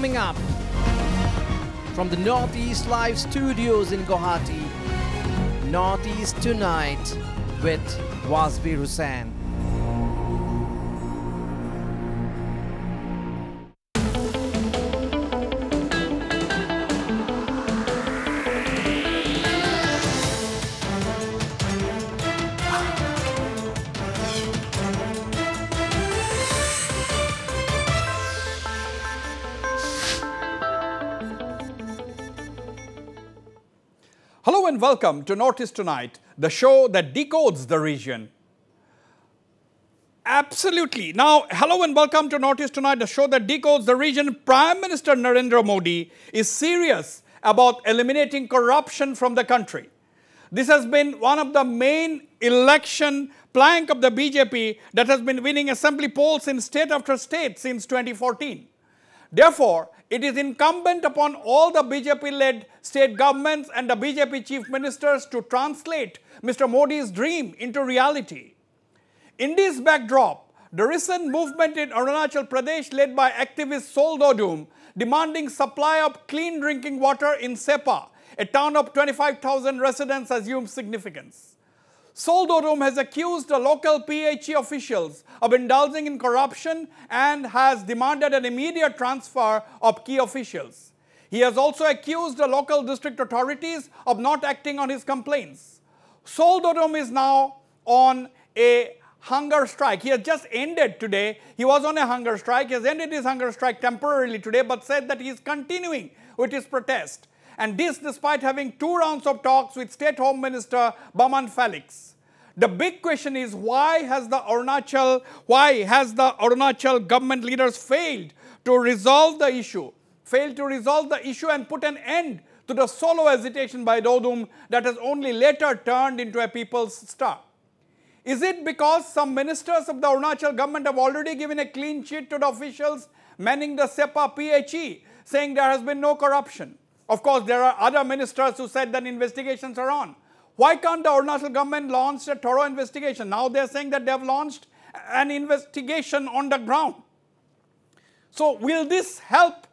coming up from the Northeast Live Studios in Guwahati. Northeast Tonight with Wasbi Rusan. and welcome to notice Tonight, the show that decodes the region. Absolutely. Now, hello and welcome to notice Tonight, the show that decodes the region. Prime Minister Narendra Modi is serious about eliminating corruption from the country. This has been one of the main election plank of the BJP that has been winning assembly polls in state after state since 2014. Therefore, it is incumbent upon all the BJP-led state governments and the BJP chief ministers to translate Mr. Modi's dream into reality. In this backdrop, the recent movement in Arunachal Pradesh led by activist Sol Dodum demanding supply of clean drinking water in Sepa, a town of 25,000 residents assumes significance. Soldorum has accused the local PHE officials of indulging in corruption and has demanded an immediate transfer of key officials. He has also accused the local district authorities of not acting on his complaints. Soldorum is now on a hunger strike. He has just ended today. He was on a hunger strike. He has ended his hunger strike temporarily today, but said that he is continuing with his protest and this despite having two rounds of talks with State Home Minister Baman Felix. The big question is why has the Arunachal, why has the Arunachal government leaders failed to resolve the issue, failed to resolve the issue and put an end to the solo agitation by Dodum that has only later turned into a people's star. Is it because some ministers of the Arunachal government have already given a clean sheet to the officials manning the SEPA PHE, saying there has been no corruption? Of course, there are other ministers who said that investigations are on. Why can't the Arunachal government launch a thorough investigation? Now they're saying that they've launched an investigation on the ground. So will this help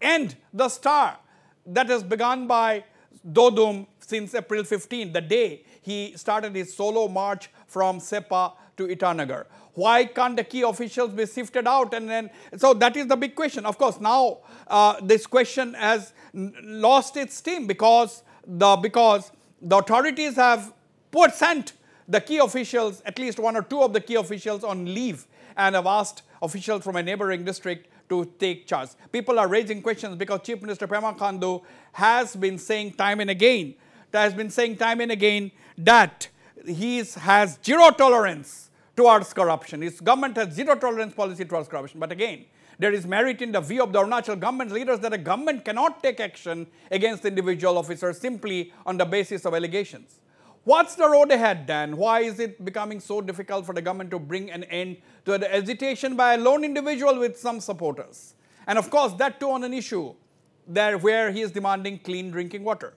end the star that has begun by Dodum since April 15, the day he started his solo march from Sepa to Itanagar? Why can't the key officials be sifted out? And then, so that is the big question. Of course, now uh, this question has lost its steam because the, because the authorities have put sent the key officials, at least one or two of the key officials on leave and have asked officials from a neighboring district to take charge. People are raising questions because Chief Minister Pema Khandu has been saying time and again, has been saying time and again that he has zero tolerance towards corruption. Its government has zero tolerance policy towards corruption. But again, there is merit in the view of the Arunachal government leaders that a government cannot take action against individual officers simply on the basis of allegations. What's the road ahead then? Why is it becoming so difficult for the government to bring an end to the agitation by a lone individual with some supporters? And of course, that too on an issue there where he is demanding clean drinking water.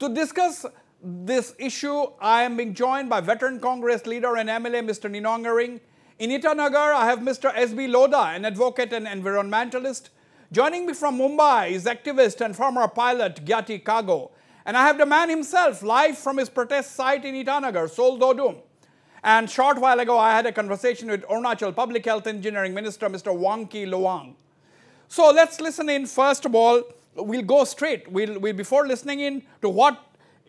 To discuss this issue, I am being joined by veteran Congress leader and MLA Mr. Ninongaring. In Itanagar, I have Mr. S.B. Loda, an advocate and environmentalist. Joining me from Mumbai is activist and former pilot Gyati Kago. And I have the man himself live from his protest site in Itanagar, Sol Dodum. And short while ago, I had a conversation with Ornachal Public Health Engineering Minister, Mr. Wangki Loang. So let's listen in. First of all, we'll go straight. We'll, we'll before listening in to what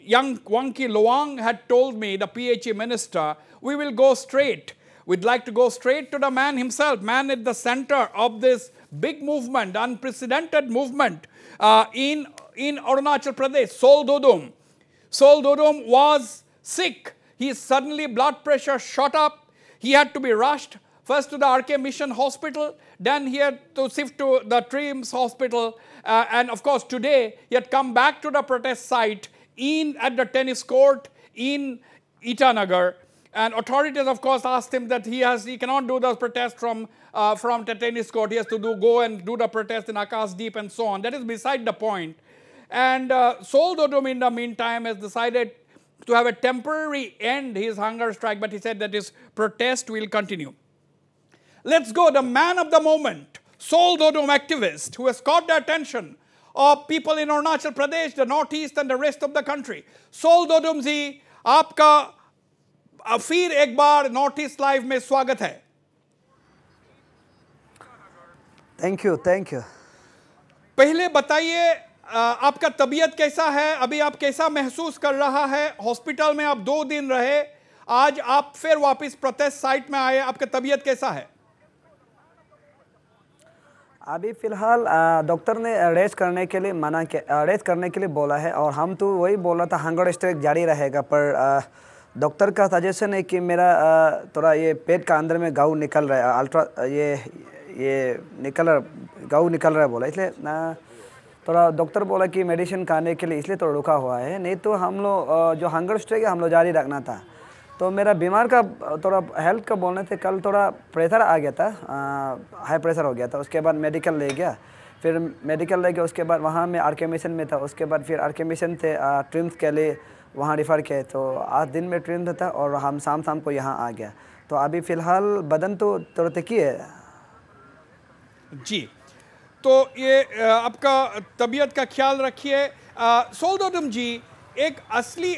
young Wanki Luang had told me, the PHE minister, we will go straight. We'd like to go straight to the man himself, man at the center of this big movement, unprecedented movement uh, in, in Arunachal Pradesh, Sol Dudum. Sol was sick. His suddenly blood pressure shot up. He had to be rushed first to the RK Mission Hospital, then he had to shift to the Trims Hospital. Uh, and of course, today he had come back to the protest site in at the tennis court in Itanagar. And authorities, of course, asked him that he has he cannot do the protest from uh, from the tennis court. He has to do go and do the protest in Deep and so on. That is beside the point. And uh, Sol Dodum, in the meantime, has decided to have a temporary end his hunger strike, but he said that his protest will continue. Let's go, the man of the moment, Sol Dodum activist, who has caught the attention people in Arunachal Pradesh the north east and the rest of the country Sol दो आपका फिर एक बार north East live में स्वागत है thank you thank you पहले बताइए uh, आपका तबीयत कैसा है अभी आप कैसा महसूस कर रहा है हॉस्पिटल में आप दो दिन रहे आज आप फिर वापस प्रत्येक साइट में आए आपका तबीयत कैसा है अभी फ़िलहाल डॉक्टर ने रेस्ट करने के लिए मना किया रेस्ट करने के लिए बोला है और हम तो वही बोला था हंगर स्ट्राइक जारी रहेगा पर डॉक्टर का सजेशन है कि मेरा थोड़ा ये पेट का अंदर में गाँव निकल रहा है अल्ट्रा ये ये निकल रहा निकल रहा है बोला इसलिए थोड़ा डॉक्टर बोला कि मेडिसिन खाने के लिए इसलिए थोड़ा तो रुका हुआ है नहीं तो हम लोग जो हंगर स्ट्राइक है हम लोग जारी रखना था तो मेरा बीमार का थोड़ा हेल्थ का बोलने थे कल थोड़ा प्रेशर आ गया था आ, हाई प्रेशर हो गया था उसके बाद मेडिकल ले गया फिर मेडिकल ले गया उसके बाद वहाँ मैं आर के मिशन में था उसके बाद फिर आर के मिशन थे ट्रिम्स के लिए वहाँ रिफ़र किए तो आज दिन में ट्रिम्स था और हम शाम शाम को यहाँ आ गया तो अभी फ़िलहाल बदन तो तुरंत ही है जी तो ये आपका तबीयत का ख्याल रखिए सोलदोदम जी एक असली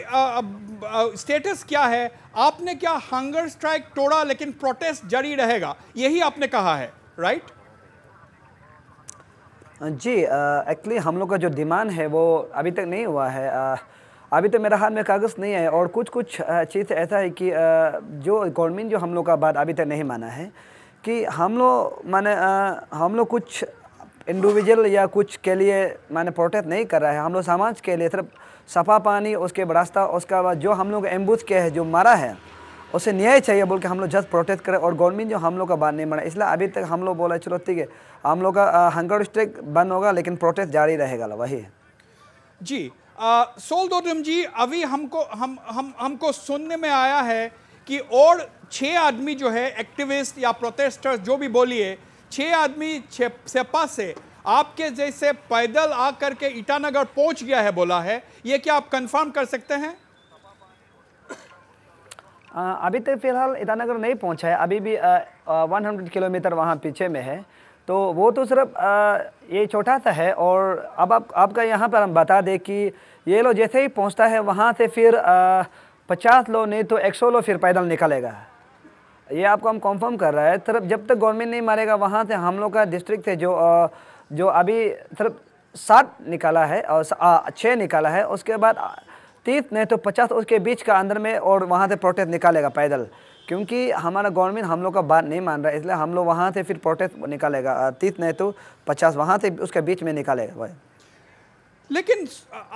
स्टेटस क्या है आपने क्या हंगर स्ट्राइक तोड़ा लेकिन प्रोटेस्ट जारी रहेगा यही आपने कहा है राइट जी एक्चुअली हम लोग का जो डिमांड है वो अभी तक नहीं हुआ है आ, अभी तो मेरे हाथ में कागज़ नहीं है और कुछ कुछ चीज़ ऐसा है कि आ, जो गवर्नमेंट जो हम लोग का बात अभी तक नहीं माना है कि हम लोग माने आ, हम लोग कुछ इंडिविजुअल या कुछ के लिए माने प्रोटेस्ट नहीं कर रहा है हम लोग समाज के लिए सिर्फ सफ़ा पानी उसके बरास्ता उसका बाद जो हम लोग एम्बूज के है जो मारा है उसे न्याय चाहिए बोल के हम लोग जस्ट प्रोटेस्ट करें और गवर्नमेंट जो हम लोग का बात नहीं मारा इसलिए अभी तक हम लोग बोला चलो ठीक है हम लोग का हंगर स्ट्राइक बंद होगा लेकिन प्रोटेस्ट जारी रहेगा वही जी सोल दो जी अभी हमको हम हम हमको सुनने में आया है कि और छः आदमी जो है एक्टिविस्ट या प्रोटेस्टर्स जो भी बोलिए छः आदमी सेपा से आपके जैसे पैदल आकर के ईटानगर पहुंच गया है बोला है ये क्या आप कंफर्म कर सकते हैं आ, अभी तक तो फिलहाल ईटानगर नहीं पहुंचा है अभी भी वन हंड्रेड किलोमीटर वहाँ पीछे में है तो वो तो सिर्फ ये छोटा सा है और अब आप आपका यहाँ पर हम बता दें कि ये लोग जैसे ही पहुँचता है वहाँ से फिर पचास लो नहीं तो एक सौ लो फिर पैदल निकलेगा ये आपको हम कंफर्म कर रहा है सिर्फ जब तक गवर्नमेंट नहीं मारेगा वहाँ से हम लोग का डिस्ट्रिक्ट है जो जो अभी सिर्फ सात निकाला है और छः निकाला है उसके बाद तीस नहीं तो पचास उसके बीच का अंदर में और वहाँ से प्रोटेस्ट निकालेगा पैदल क्योंकि हमारा गवर्नमेंट हम लोग का बात नहीं मान रहा है इसलिए हम लोग वहाँ से फिर प्रोटेस्ट निकालेगा तीस नहीं तो पचास वहाँ से उसके बीच में निकालेगा भाई लेकिन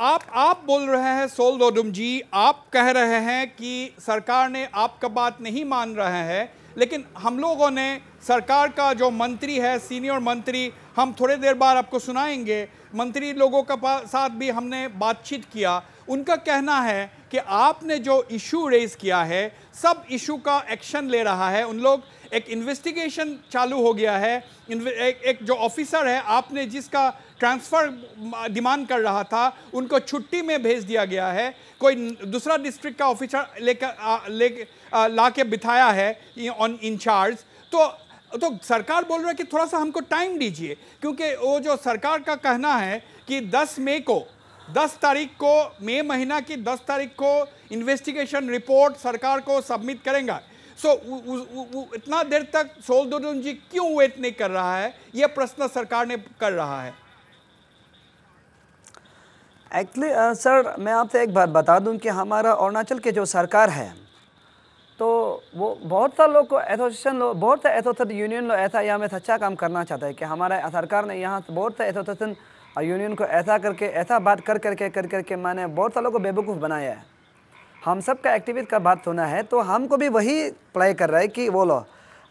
आप आप बोल रहे हैं सोल दोडुम जी आप कह रहे हैं कि सरकार ने आपका बात नहीं मान रहे हैं लेकिन हम लोगों ने सरकार का जो मंत्री है सीनियर मंत्री हम थोड़ी देर बाद आपको सुनाएंगे मंत्री लोगों का साथ भी हमने बातचीत किया उनका कहना है कि आपने जो इशू रेज किया है सब इशू का एक्शन ले रहा है उन लोग एक इन्वेस्टिगेशन चालू हो गया है एक, एक जो ऑफिसर है आपने जिसका ट्रांसफ़र डिमांड कर रहा था उनको छुट्टी में भेज दिया गया है कोई दूसरा डिस्ट्रिक्ट का ऑफिसर लेकर ले, ले ला के बिठाया है ऑन इंचार्ज तो तो सरकार बोल रहा है कि थोड़ा सा हमको टाइम दीजिए क्योंकि वो जो सरकार का कहना है कि 10 मई को 10 तारीख को मई महीना की 10 तारीख को इन्वेस्टिगेशन रिपोर्ट सरकार को सबमिट करेगा सो so, इतना देर तक सोलदुन जी क्यों वेट नहीं कर रहा है यह प्रश्न सरकार ने कर रहा है एक्चुअली सर uh, मैं आपसे एक बात बता दूं कि हमारा अरुणाचल के जो सरकार है तो वो बहुत सारे लोग को एसोसिएशन लोग बहुत से एसोसिएशन यूनियन लोग ऐसा यहाँ में सच्चा काम करना चाहता है कि हमारा सरकार ने यहाँ बहुत से एसोसिएशन और यूनियन को ऐसा करके ऐसा बात कर करके कर करके मैंने बहुत सालों को बेवकूफ़ बनाया है हम सब का एक्टिविस्ट का बात सुना है तो हमको भी वही प्लाई कर रहा है कि वो लो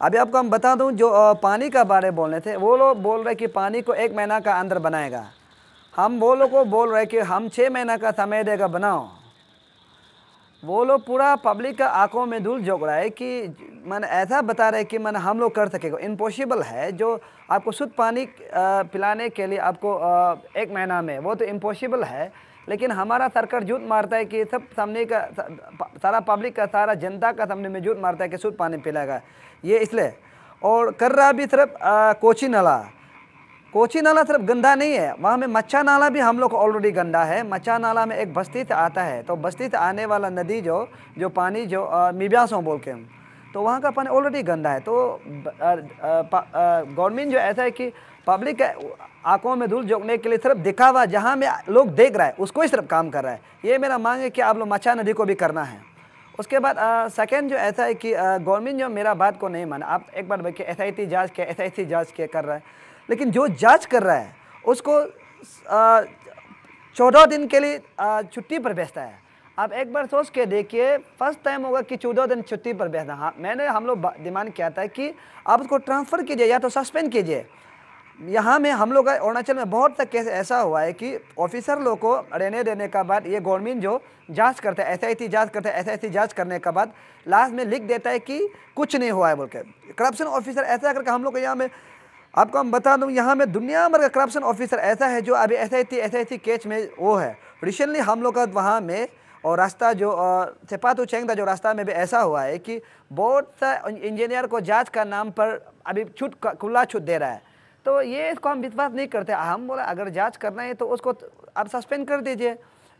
अभी आपको हम बता दूँ जो पानी का बारे बोलने थे वो लोग बोल रहे कि पानी को एक महीना का अंदर बनाएगा हम वो लोग को बोल रहे कि हम छः महीना का समय देगा बनाओ वो लोग पूरा पब्लिक का आंखों में धूल झोंक रहा है कि मैंने ऐसा बता रहे कि मैंने हम लोग कर सकेगा इम्पॉसिबल है जो आपको शुद्ध पानी पिलाने के लिए आपको एक महीना में वो तो इम्पॉसिबल है लेकिन हमारा सरकार झूठ मारता है कि सब सामने का सारा पब्लिक का सारा जनता का सामने में झूठ मारता है कि शुद्ध पानी पिलाएगा ये इसलिए और कर रहा भी सिर्फ कोची नाला कोची नाला सिर्फ गंदा नहीं है वहाँ में मच्छा नाला भी हम लोग ऑलरेडी गंदा है मच्छा नाला में एक बस्ती से आता है तो बस्ती से आने वाला नदी जो जो पानी जो मिब्यास हो बोल के हम तो वहाँ का पानी ऑलरेडी गंदा है तो गवर्नमेंट जो ऐसा है कि पब्लिक आंखों में धूल झोंकने के लिए सिर्फ दिखावा जहाँ में लोग देख रहा है उसको ही सिर्फ काम कर रहा है ये मेरा मांग है कि आप लोग मच्छा नदी को भी करना है उसके बाद सेकेंड जो ऐसा है कि गवर्नमेंट जो मेरा बात को नहीं माना आप एक बार देखिए एस आई टी जाँच किया एस आई सी जाँच के कर रहा है लेकिन जो जज कर रहा है उसको चौदह दिन के लिए छुट्टी पर भेजता है आप एक बार सोच के देखिए फर्स्ट टाइम होगा कि चौदह दिन छुट्टी पर भेजना हाँ मैंने हम लोग डिमांड किया था कि आप उसको ट्रांसफ़र कीजिए या तो सस्पेंड कीजिए यहाँ में हम लोग अरुणाचल में बहुत तक केस ऐसा हुआ है कि ऑफिसर लोग को रहने देने का बाद ये गवर्नमेंट जो जांच करता है एस आई जांच करता है ऐसा आई जांच करने का बाद लास्ट में लिख देता है कि कुछ नहीं हुआ है बोल के करप्शन ऑफिसर ऐसा करके हम लोग यहाँ में आपको हम बता दूँ यहाँ में दुनिया भर का करप्शन ऑफिसर ऐसा है जो अभी S I T S catch केच में वो है रिसेंटली हम लोग का वहाँ में और रास्ता जो चपातू चेंगदा जो रास्ता में भी ऐसा हुआ है कि बहुत सा इंजीनियर को जांच का नाम पर अभी छूट खुला छूट दे रहा है तो ये इसको हम विश्वास नहीं करते हम बोला अगर जाँच करना है तो उसको आप सस्पेंड कर दीजिए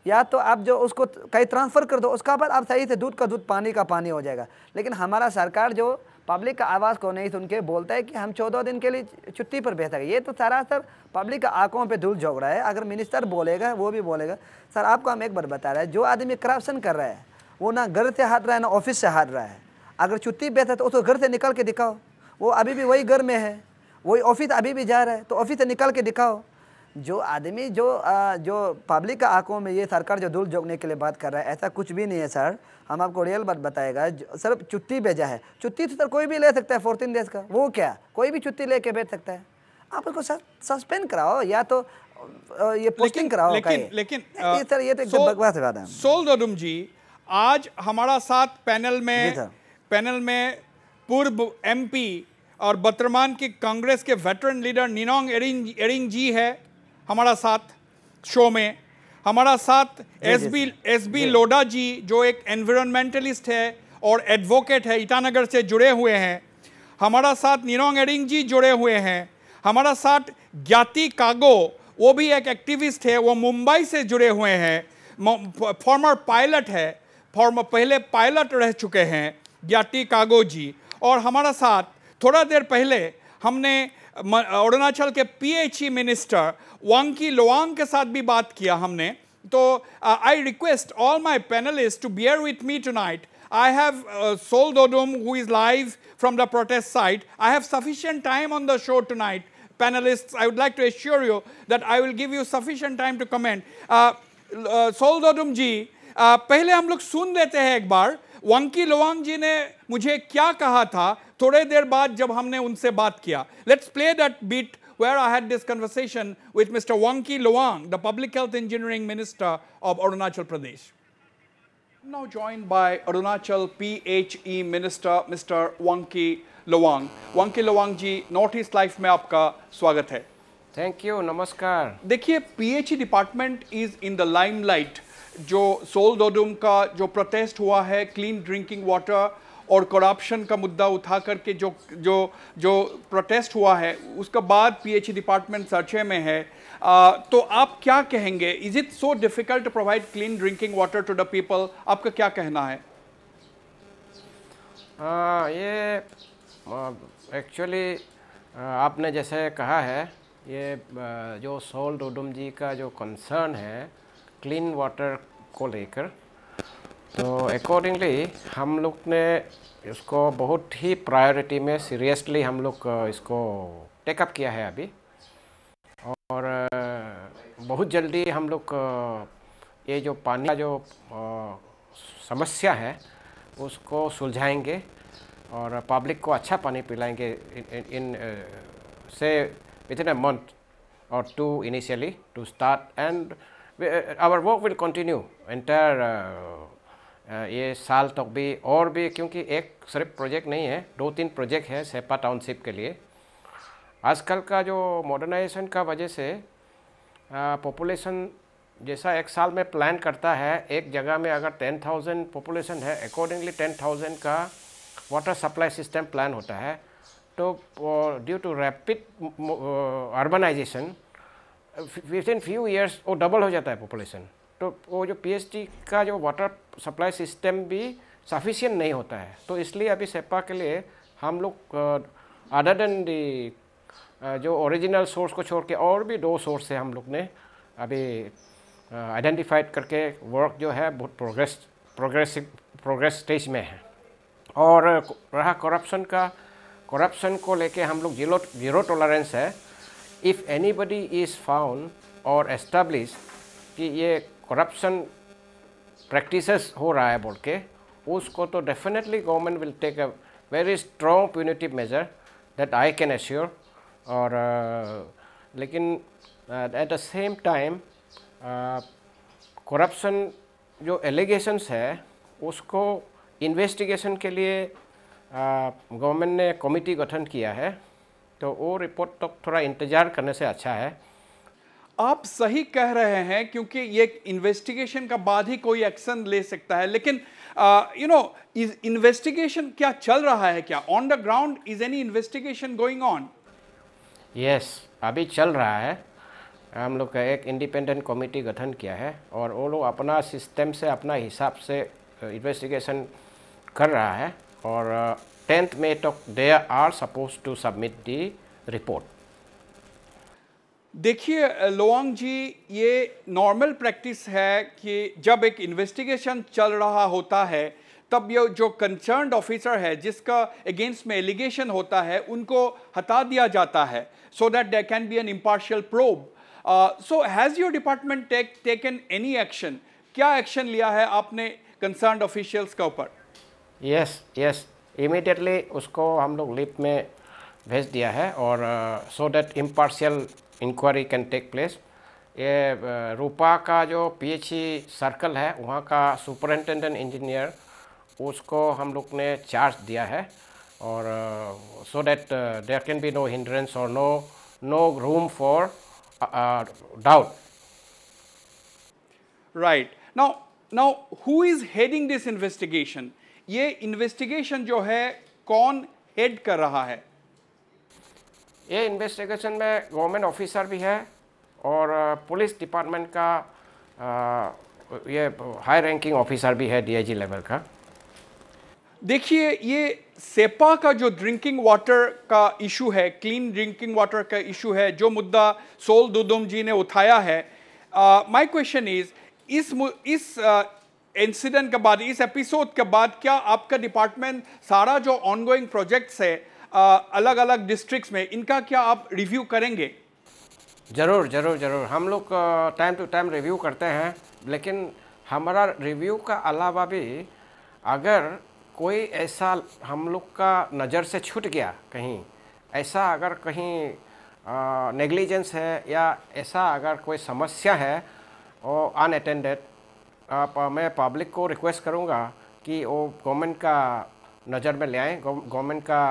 या तो आप जो उसको कहीं ट्रांसफ़र कर दो उसका बाद आप सही से दूध का दूध पानी का पानी हो जाएगा लेकिन हमारा सरकार जो पब्लिक का आवाज़ को नहीं सुन के बोलता है कि हम चौदह दिन के लिए छुट्टी पर बेहतर ये तो सारा सर पब्लिक का आंखों पे धूल झोंक रहा है अगर मिनिस्टर बोलेगा वो भी बोलेगा सर आपको हम एक बार बता रहे हैं जो आदमी करप्शन कर रहा है वो ना घर से हार रहा है ना ऑफिस से हार रहा है अगर छुट्टी बेहतर तो उसको घर से निकल के दिखाओ वो अभी भी वही घर में है वही ऑफिस अभी भी जा रहा है तो ऑफिस से निकल के दिखाओ जो आदमी जो आ, जो पब्लिक का आंखों में ये सरकार जो धूल झोंकने के लिए बात कर रहा है ऐसा कुछ भी नहीं है सर हम आपको रियल बात बताएगा सर चुट्टी भेजा है चुट्टी तो सर कोई भी ले सकता है फोर्टीन डेज का वो क्या कोई भी चुट्टी लेके भेज सकता है आप उसको सस्पेंड कराओ या तो ये पोस्टिंग कराओ लेकिन लेकिन ये सर ये तो बकवास बात है सोल दोडुम जी आज हमारा साथ पैनल में पैनल में पूर्व एमपी और वर्तमान के कांग्रेस के वेटरन लीडर निनोंग एरिंग एरिंग जी है हमारा साथ शो में हमारा साथ S B S B Loda ji जो एक एनवायरमेंटलिस्ट है और एडवोकेट है ईटानगर से जुड़े हुए हैं हमारा साथ निरोंग एरिंग जी जुड़े हुए हैं हमारा साथ ज्ञाति कागो वो भी एक एक्टिविस्ट है वो मुंबई से जुड़े हुए हैं फॉर्मर पायलट है फॉर्मर पहले पायलट रह चुके हैं ज्ञाति कागो जी और हमारा साथ थोड़ा देर पहले हमने अरुणाचल के पीएचई मिनिस्टर वांकी लोवांग के साथ भी बात किया हमने तो I request all my panelist to bear with me tonight I have Sol Dodum who is live from the protest site I have sufficient time on the show tonight panelist I would like to assure you that I will give you sufficient time to comment Sol Dodum ji पहले हम लोग सुन लेते हैं एक बार वंकी लोवांग जी ने मुझे क्या कहा था थोड़े देर बाद जब हमने उनसे बात किया let's play that beat where I had this conversation with Mr. Wangki Luang, the Public Health Engineering Minister of Arunachal Pradesh. now joined by Arunachal PHE Minister Mr. Wangki Luang. Wangki Luang ji, North Life में आपका स्वागत है Thank you. Namaskar. देखिए PHE department is in the limelight. जो सोल दोडुम का जो protest हुआ है clean drinking water. और करप्शन का मुद्दा उठा करके जो जो जो प्रोटेस्ट हुआ है उसका बाद पीएचई डिपार्टमेंट सर्चे में है आ, तो आप क्या कहेंगे is it so difficult to provide clean drinking water to the people आपका क्या कहना है आ, ये एक्चुअली आपने जैसे कहा है ये जो सोल रोडम जी का जो कंसर्न है क्लीन वाटर को लेकर तो अकॉर्डिंगली हम लोग ने इसको बहुत ही प्रायोरिटी में सीरियसली हम लोग इसको टेकअप किया है अभी और बहुत जल्दी हम लोग ये जो पानी का जो समस्या है उसको सुलझाएंगे और पब्लिक को अच्छा पानी पिलाएंगे इन, इन, इन से विद इन अ मंथ और to initially to start and our work will continue entire ये साल तक भी और भी क्योंकि एक सिर्फ प्रोजेक्ट नहीं है दो तीन प्रोजेक्ट है सेपा टाउनशिप के लिए आजकल का जो मॉडर्नाइजेशन का वजह से पॉपुलेशन जैसा एक साल में प्लान करता है एक जगह में अगर टेन थाउजेंड पॉपुलेशन है अकॉर्डिंगली टेन थाउजेंड का वाटर सप्लाई सिस्टम प्लान होता है तो due to rapid urbanization within few years वो डबल हो जाता है पॉपुलेशन तो वो जो पीएचडी का जो वाटर सप्लाई सिस्टम भी सफिशियंट नहीं होता है तो इसलिए अभी सेपा के लिए हम लोग अदर देन दी जो ओरिजिनल सोर्स को छोड़ के और भी दो सोर्स है हम लोग ने अभी आइडेंटिफाइड करके वर्क जो है बहुत प्रोग्रेस प्रोग्रेसिव प्रोग्रेस स्टेज में है और रहा करप्शन का करप्शन को लेके हम लोग जीरो जीरो टॉलरेंस है इफ़ एनीबडी इज़ फाउंड और एस्टेब्लिश कि ये करप्शन प्रैक्टिसेस हो रहा है बोल के उसको तो definitely government will take a very strong punitive measure that I can assure और लेकिन at the same time corruption जो एलिगेशंस है उसको इन्वेस्टिगेशन के लिए गवर्नमेंट ने कमिटी गठन किया है तो वो रिपोर्ट तो थोड़ा इंतज़ार करने से अच्छा है आप सही कह रहे हैं क्योंकि ये इन्वेस्टिगेशन का बाद ही कोई एक्शन ले सकता है लेकिन यू नो इन्वेस्टिगेशन क्या चल रहा है क्या on the ground is any investigation going on yes अभी चल रहा है हम लोग का एक इंडिपेंडेंट कमेटी गठन किया है और वो लोग अपना सिस्टम से अपना हिसाब से इन्वेस्टिगेशन कर रहा है और टेंथ मे तक they are suppose to submit the report देखिए लोअंग जी ये नॉर्मल प्रैक्टिस है कि जब एक इन्वेस्टिगेशन चल रहा होता है तब ये जो कंसर्न ऑफिसर है जिसका अगेंस्ट में एलिगेशन होता है उनको हटा दिया जाता है so that they can be an impartial probe so has your department take taken any action क्या एक्शन लिया है आपने कंसर्न ऑफिशियल्स के ऊपर यस यस इमीडिएटली उसको हम लोग लिप में भेज दिया है और so that impartial inquiry can take place ये रूपा का जो पीएचई सर्कल e है वहाँ का सुपरिटेंडेंट इंजीनियर उसको हम लोग ने चार्ज दिया है और so that there can be no hindrance और no no room for doubt right now now who is heading this investigation ये इन्वेस्टिगेशन जो है कौन हेड कर रहा है ये इन्वेस्टिगेशन में गवर्नमेंट ऑफिसर भी है और पुलिस uh, डिपार्टमेंट का आ, uh, ये हाई रैंकिंग ऑफिसर भी है डीआईजी लेवल का देखिए ये सेपा का जो ड्रिंकिंग वाटर का इशू है क्लीन ड्रिंकिंग वाटर का इशू है जो मुद्दा सोल दुदुम जी ने उठाया है माय क्वेश्चन इज इस इस इंसिडेंट uh, के बाद इस एपिसोड के बाद क्या आपका डिपार्टमेंट सारा जो ऑनगोइंग प्रोजेक्ट्स है अलग अलग डिस्ट्रिक्ट्स में इनका क्या आप रिव्यू करेंगे ज़रूर ज़रूर ज़रूर हम लोग टाइम टू टाइम रिव्यू करते हैं लेकिन हमारा रिव्यू का अलावा भी अगर कोई ऐसा हम लोग का नज़र से छूट गया कहीं ऐसा अगर कहीं नेग्लिजेंस है या ऐसा अगर कोई समस्या है और अनअटेंडेड आप मैं पब्लिक को रिक्वेस्ट करूँगा कि वो गवर्नमेंट का नज़र में ले आएँ गवर्नमेंट का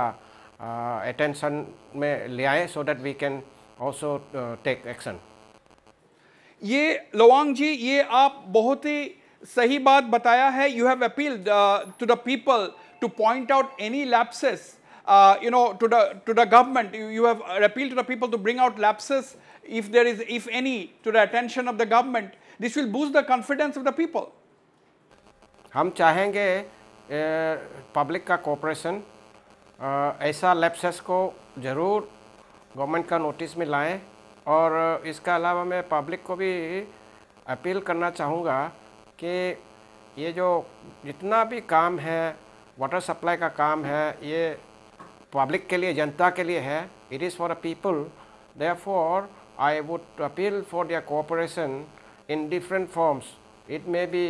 attention में ले आए so that we can also take action ये लोवांग जी ये आप बहुत ही सही बात बताया है you have appeal to the people to point out any lapses Uh, you know, to the to the government. You, you have appealed to the people to bring out lapses, if there is, if any, to the attention of the government. This will boost the confidence of the people. हम चाहेंगे public का cooperation ऐसा लेप्सेस को ज़रूर government का notice में लाएँ और इसके अलावा मैं पब्लिक को भी अपील करना चाहूँगा कि ये जो जितना भी काम है वाटर सप्लाई का काम है ये पब्लिक के लिए जनता के लिए है it is for a people therefore for I would appeal for cooperation cooperation in different forms it may be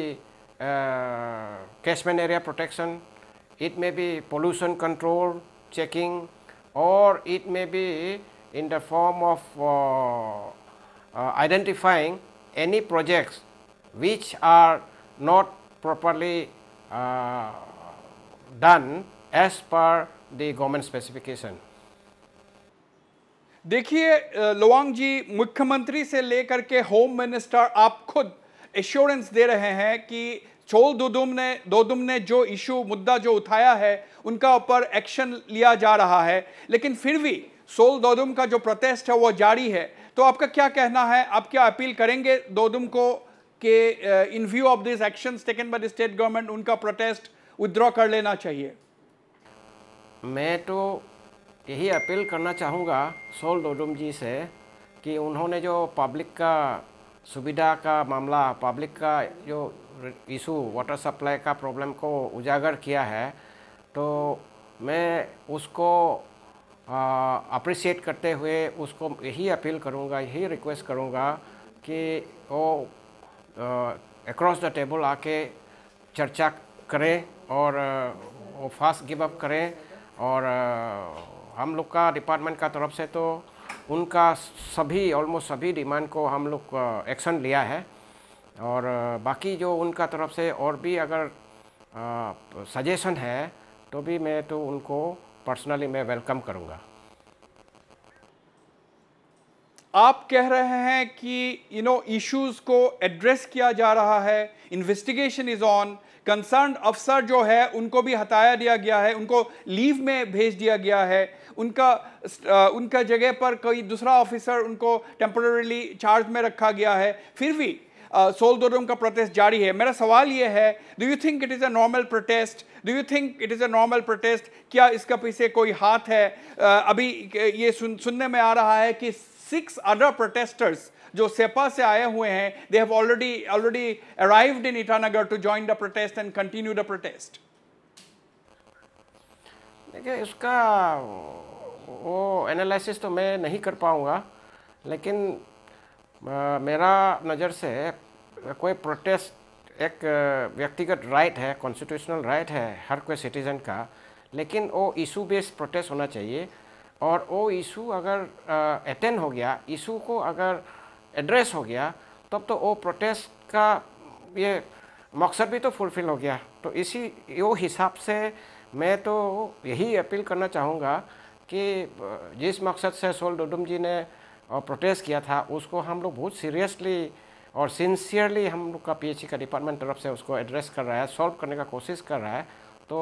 catchment area protection It may be pollution control, checking, or it may be in the form of uh, uh, identifying any projects which are not properly uh, done as per the government specification. देखिए लोवांग जी मुख्यमंत्री से लेकर के home minister आप खुद assurance दे रहे हैं कि चोल दोदुम ने दोदुम ने जो इशू मुद्दा जो उठाया है उनका ऊपर एक्शन लिया जा रहा है लेकिन फिर भी सोल दोदुम का जो प्रोटेस्ट है वो जारी है तो आपका क्या कहना है आप क्या अपील करेंगे दोदुम को कि in view of this action taken by the state government उनका प्रोटेस्ट विदड्रॉ कर लेना चाहिए मैं तो यही अपील करना चाहूँगा सोल डोडुम जी से कि उन्होंने जो पब्लिक का सुविधा का मामला पब्लिक का जो इशू वाटर सप्लाई का प्रॉब्लम को उजागर किया है तो मैं उसको अप्रिसिएट करते हुए उसको यही अपील करूँगा यही रिक्वेस्ट करूँगा कि वो अक्रॉस द टेबल आके चर्चा करें और वो फास्ट गिव अप करें और हम लोग का डिपार्टमेंट का तरफ से तो उनका सभी ऑलमोस्ट सभी डिमांड को हम लोग एक्शन लिया है और बाकी जो उनका तरफ से और भी अगर सजेशन है तो भी मैं तो उनको पर्सनली मैं वेलकम करूँगा आप कह रहे हैं कि यू नो इश्यूज को एड्रेस किया जा रहा है इन्वेस्टिगेशन इज ऑन कंसर्न अफसर जो है उनको भी हटाया दिया गया है उनको लीव में भेज दिया गया है उनका उनका जगह पर कोई दूसरा ऑफिसर उनको टेम्पररीली चार्ज में रखा गया है फिर भी सोल सोलदोरम का प्रोटेस्ट जारी है मेरा सवाल यह है do you think it is a normal protest do you think it is a normal protest क्या इसका पीछे कोई हाथ है uh, अभी ये सुन सुनने में आ रहा है कि सिक्स अदर प्रोटेस्टर्स जो सेपा से आए हुए हैं they have already already arrived in Itanagar to join the protest and continue the protest देखिए इसका वो एनालिसिस तो मैं नहीं कर पाऊंगा लेकिन मेरा नज़र से कोई प्रोटेस्ट एक व्यक्तिगत राइट है कॉन्स्टिट्यूशनल राइट है हर कोई सिटीज़न का लेकिन वो इशू बेस्ड प्रोटेस्ट होना चाहिए और वो इशू अगर अटेंड हो गया इशू को अगर एड्रेस हो गया तब तो वो प्रोटेस्ट का ये मकसद भी तो फुलफिल हो गया तो इसी वो हिसाब से मैं तो यही अपील करना चाहूँगा कि जिस मकसद से सोल डोडुम जी ने और प्रोटेस्ट किया था उसको हम लोग बहुत सीरियसली और सिंसियरली हम लोग का पी का डिपार्टमेंट तरफ से उसको एड्रेस कर रहा है सॉल्व करने का कोशिश कर रहा है तो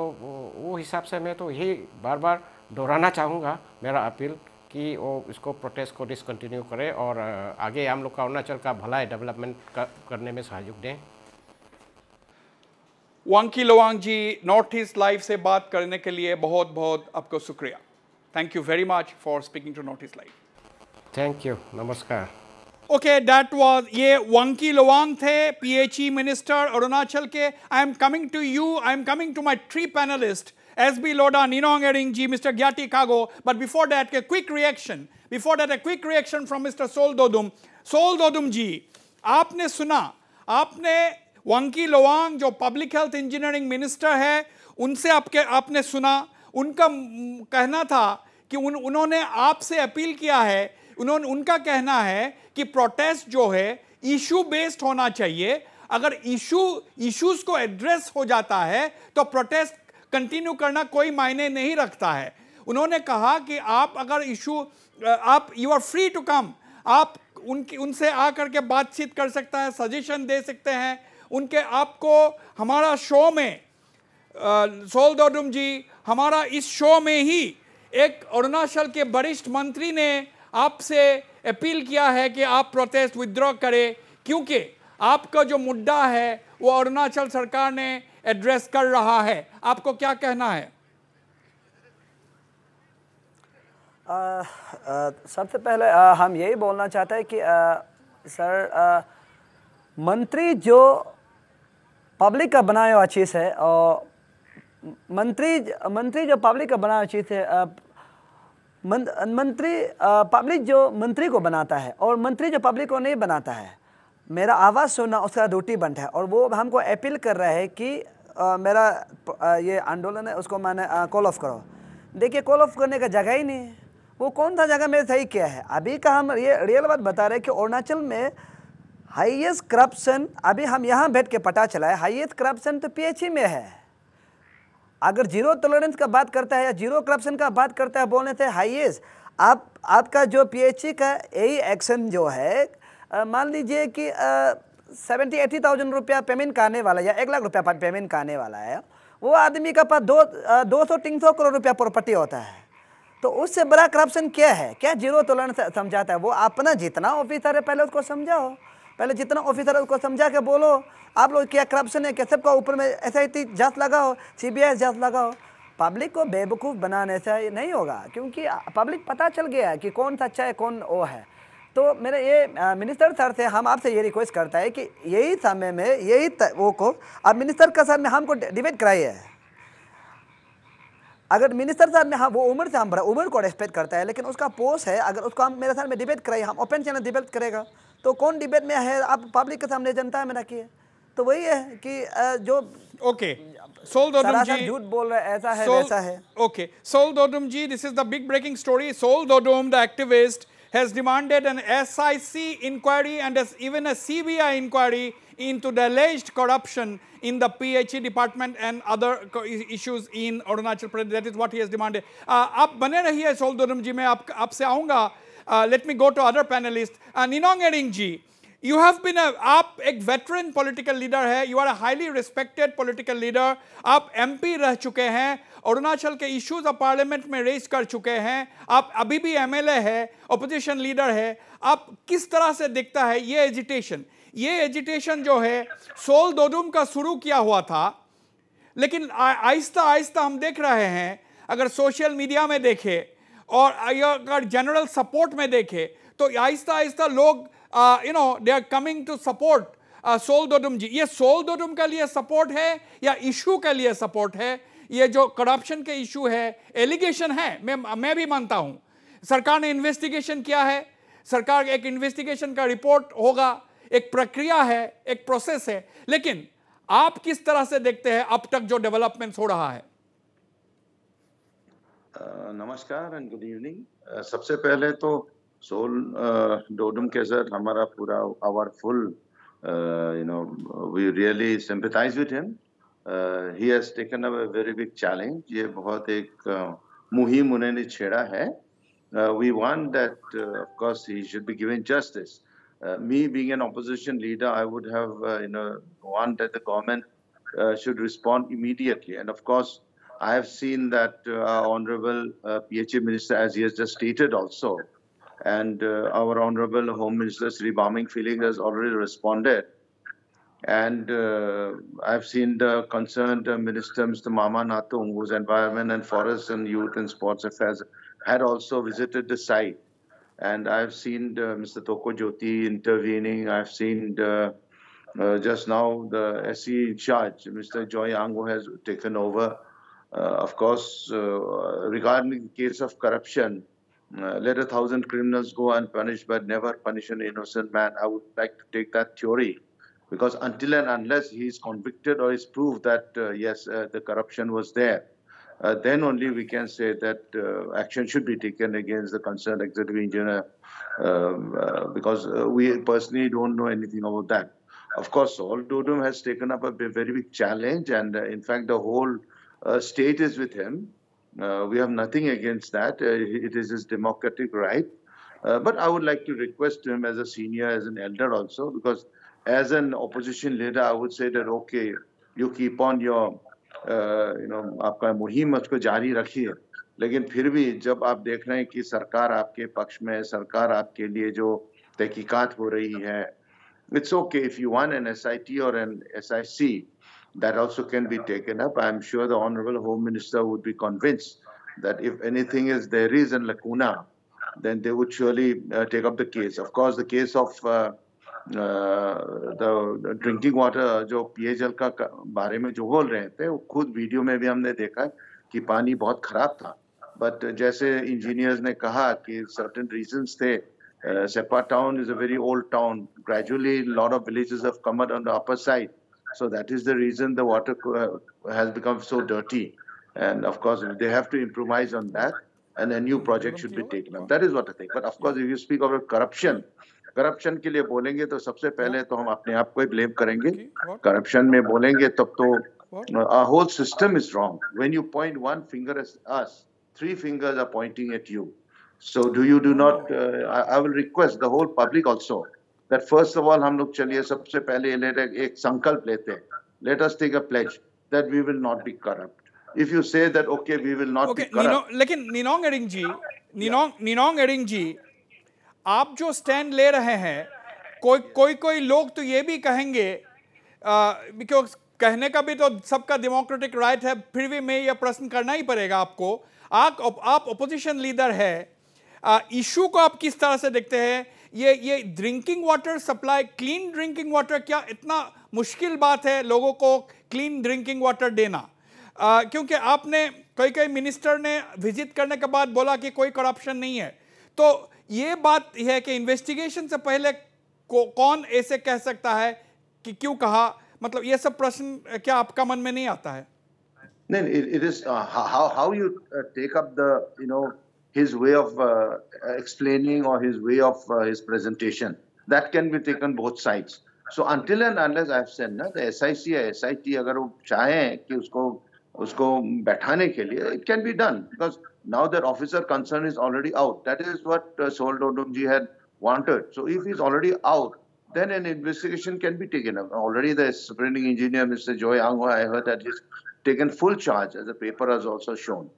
वो हिसाब से मैं तो यही बार बार दोहराना चाहूँगा मेरा अपील कि वो इसको प्रोटेस्ट को डिसकंटिन्यू करें और आगे हम लोग का अरुणाचल का भलाई डेवलपमेंट करने में सहयोग दें Wangki Lowang ji North East Live से बात करने के लिए बहुत बहुत आपको शुक्रिया thank you very much for speaking to North East Live thank you नमस्कार ओके that was ये वंकी लोवांग थे पी मिनिस्टर अरुणाचल के I am coming to you I am coming to my three panelist S B Loda Ninong Ering ji Mister Gyati Kago but before that a quick reaction before that a quick reaction from Mister Sol Dodum Sol Dodum ji आपने सुना आपने वंकी लोवांग जो public health engineering minister है उनसे आपके आपने सुना उनका कहना था कि उन उन्होंने आपसे अपील किया है उन्होंने उनका कहना है कि प्रोटेस्ट जो है इशू बेस्ड होना चाहिए अगर इशू इश्यूज को एड्रेस हो जाता है तो प्रोटेस्ट कंटिन्यू करना कोई मायने नहीं रखता है उन्होंने कहा कि आप अगर इशू आप you are free to come आप उनकी उनसे आ करके बातचीत कर सकता है सजेशन दे सकते हैं उनके आपको हमारा शो में सोल दोडुम जी हमारा इस शो में ही एक अरुणाचल के वरिष्ठ मंत्री ने आपसे अपील किया है कि आप प्रोटेस्ट विदड्रॉ करें क्योंकि आपका जो मुद्दा है वो अरुणाचल सरकार ने एड्रेस कर रहा है आपको क्या कहना है सबसे पहले आ, हम यही बोलना चाहते हैं कि आ, सर आ, मंत्री जो पब्लिक का बनाया हुआ चीज़ है और मंत्री मंत्री जो पब्लिक का बनाया हुआ चीज़ है मंत्री पब्लिक जो मंत्री को बनाता है और मंत्री जो पब्लिक को नहीं बनाता है मेरा आवाज़ सुनना उसका रोटी बंट है और वो हमको अपील कर रहा है कि आ, मेरा आ, ये आंदोलन है उसको मैंने कॉल ऑफ करो देखिए कॉल ऑफ करने का जगह ही नहीं है वो कौन सा जगह मेरे सही किया है अभी का हम ये रियल बात बता रहे हैं कि अरुणाचल में हाईएस्ट करप्शन अभी हम यहाँ बैठ के पता चला है हाईएस्ट करप्शन तो पी में है अगर जीरो टॉलरेंस का बात करता है या जीरो करप्शन का बात करता है बोलने थे हाइएस्ट आप आपका जो पीएचई का यही एक्शन जो है मान लीजिए कि सेवेंटी एटी थाउजेंड रुपया पेमेंट का आने वाला या एक लाख रुपया पेमेंट का आने वाला है वो आदमी का पास दो दो सौ तीन सौ करोड़ रुपया प्रॉपर्टी होता है तो उससे बड़ा करप्शन क्या है क्या जीरो टॉलरेंस समझाता है वो अपना जितना ऑफिसर है पहले उसको समझाओ पहले जितना ऑफिसर है उसको समझा के बोलो आप लोग क्या करप्शन है क्या सबका ऊपर में एस आई टी जांच लगाओ सी बी आई जांच लगाओ पब्लिक को बेवकूफ़ बनाने से नहीं होगा क्योंकि पब्लिक पता चल गया है कि कौन सा अच्छा है कौन वो है तो मेरे ये मिनिस्टर सर से हम आपसे ये रिक्वेस्ट करता है कि यही समय में यही वो को अब मिनिस्टर का सर में हमको डिबेट कराइए अगर मिनिस्टर साहब में हाँ वो उम्र से हम उम्र को रेस्पेक्ट करता है लेकिन उसका पोस्ट है अगर उसको हम मेरे साथ में डिबेट कराइए हम ओपन चैनल डिबेट करेगा तो कौन डिबेट में है आप पब्लिक के सामने जनता में रखिए तो वही है कि जो ओके सोल दोडुम जी झूठ बोल रहा है ऐसा है वैसा है okay Sol Dodum ji this is the big breaking story Sol Dodum the activist has demanded an SIC inquiry and even a CBI inquiry into the alleged corruption in the PHE department and other issues in Arunachal Pradesh. That is what he has demanded. Uh, आप बने रहिए soul दोनम जी मैं आप आपसे आऊँगा uh, let me go to other panelists. Uh, Ninong Ering ji, you have been a, आप एक veteran political leader है you are a highly respected political leader आप एमपी रह चुके हैं अरुणाचल के इश्यूज आप पार्लियामेंट में रेज कर चुके हैं आप अभी भी एमएलए है ओपोजिशन लीडर है आप किस तरह से दिखता है ये एजिटेशन ये एजिटेशन जो है सोल दोडुम का शुरू किया हुआ था लेकिन आहिस्ता आहिस्ता हम देख रहे हैं अगर सोशल मीडिया में देखें और अगर जनरल सपोर्ट में देखे तो आहिस्ता आहिस्ता लोग you know they are coming to support Sol Dodum ji ये सोल दोडुम के लिए सपोर्ट है या इशू के लिए सपोर्ट है ये जो करप्शन के इशू है एलिगेशन है मैं मैं भी मानता हूं सरकार ने इन्वेस्टिगेशन किया है सरकार एक इन्वेस्टिगेशन का रिपोर्ट होगा एक प्रक्रिया है एक प्रोसेस है लेकिन आप किस तरह से देखते हैं अब तक जो डेवलपमेंट हो रहा है नमस्कार एंड गुड इवनिंग सबसे पहले तो सोल डोडम केसर हमारा पूरा our full you know we really sympathize with him he has taken a very big challenge ये बहुत एक मुहिम उन्होंने छेड़ा है we want that of course he should be given justice me being an opposition leader I would have you know want that the government should respond immediately and of course I have seen that uh, Honorable uh, PHA Minister, as he has just stated also, and uh, our Honorable Home Minister Sri Baming Feeling has already responded. And uh, I've seen the concerned uh, Minister Mr. Mama Natung, whose Environment and Forest and Youth and Sports Affairs, had also visited the site. And I've seen uh, Mr. Toko Jyoti intervening. I've seen uh, just now the SE in charge, Mr. Joy Angu, has taken over uh, of course, uh, regarding the case of corruption, uh, let a thousand criminals go unpunished, but never punish an innocent man. I would like to take that theory because until and unless he is convicted or is proved that uh, yes uh, the corruption was there uh, then only we can say that action should be taken against the concerned executive engineer um, because we personally don't know anything about that of course all dodum has taken up a very big challenge and in fact the whole state is with him. Uh, we have nothing against that. Uh, it is his democratic right. Uh, but I would like to request him as a senior, as an elder also, because as an opposition leader, I would say that, okay, you keep on your, you know, आपका मुहिम उसको जारी रखिए लेकिन फिर भी जब आप देख रहे हैं कि सरकार आपके पक्ष में सरकार आपके लिए जो तहकीकात हो रही है it's okay if you one N S और N that also can be taken up. I'm sure the Honorable Home Minister would be convinced that if anything is there is a lacuna, then they would surely uh, take up the case. Of course, the case of uh, uh, the drinking water जो पिए जल का बारे में जो बोल रहे थे वो खुद वीडियो में भी हमने देखा कि पानी बहुत खराब था बट जैसे इंजीनियर्स ने कहा कि सर्टेन रीजंस थे Seppa town is a very old town gradually lot of villages have come on the upper side So that is the reason the water uh, has become so dirty. And of course, they have to improvise on that. And a new project should be taken up. That is what I think. But of course, if you speak of corruption, corruption के लिए बोलेंगे तो सबसे पहले तो हम अपने आप को ही ब्लेम करेंगे करप्शन में बोलेंगे तब तो whole system is wrong when you point one finger us three fingers are pointing at you So do you do not? Oh. Uh, I will request the whole public also that first of all हम लोग चलिए सबसे पहले एक संकल्प लेते हैं let us take a pledge that we will not be corrupt if you say that okay we will not okay, be corrupt Nino, लेकिन निनोंग एडिंग जी निनोंग निनोंग एडिंग जी आप जो स्टैंड ले रहे हैं कोई कोई कोई लोग तो ये भी कहेंगे बिकॉज कहने का भी तो सबका डेमोक्रेटिक राइट है फिर भी मैं यह प्रश्न करना ही पड़ेगा आपको आप आप ओपोजिशन लीडर है इशू को आप किस तरह से देखते हैं ये ये drinking water supply clean drinking water क्या इतना मुश्किल बात है लोगों को क्लीन ड्रिंकिंग वाटर देना आ, क्योंकि आपने कई कई मिनिस्टर ने विजिट करने के बाद बोला कि कोई करप्शन नहीं है तो ये बात है कि इन्वेस्टिगेशन से पहले को, कौन ऐसे कह सकता है कि क्यों कहा मतलब ये सब प्रश्न क्या आपका मन में नहीं आता है नहीं it is how how you take up the you know his way of uh, explaining or his way of uh, his presentation. That can be taken both sides. So until and unless I've said ना the SIC या SIT अगर वो चाहें कि उसको उसको it can be done because now their officer concern is already out. That is what uh, Sol Dodumji had wanted. So if he's already out, then an investigation can be taken up. Already the superintending engineer, Mr. Joy Angwa, I heard that he's taken full charge as the paper has also shown.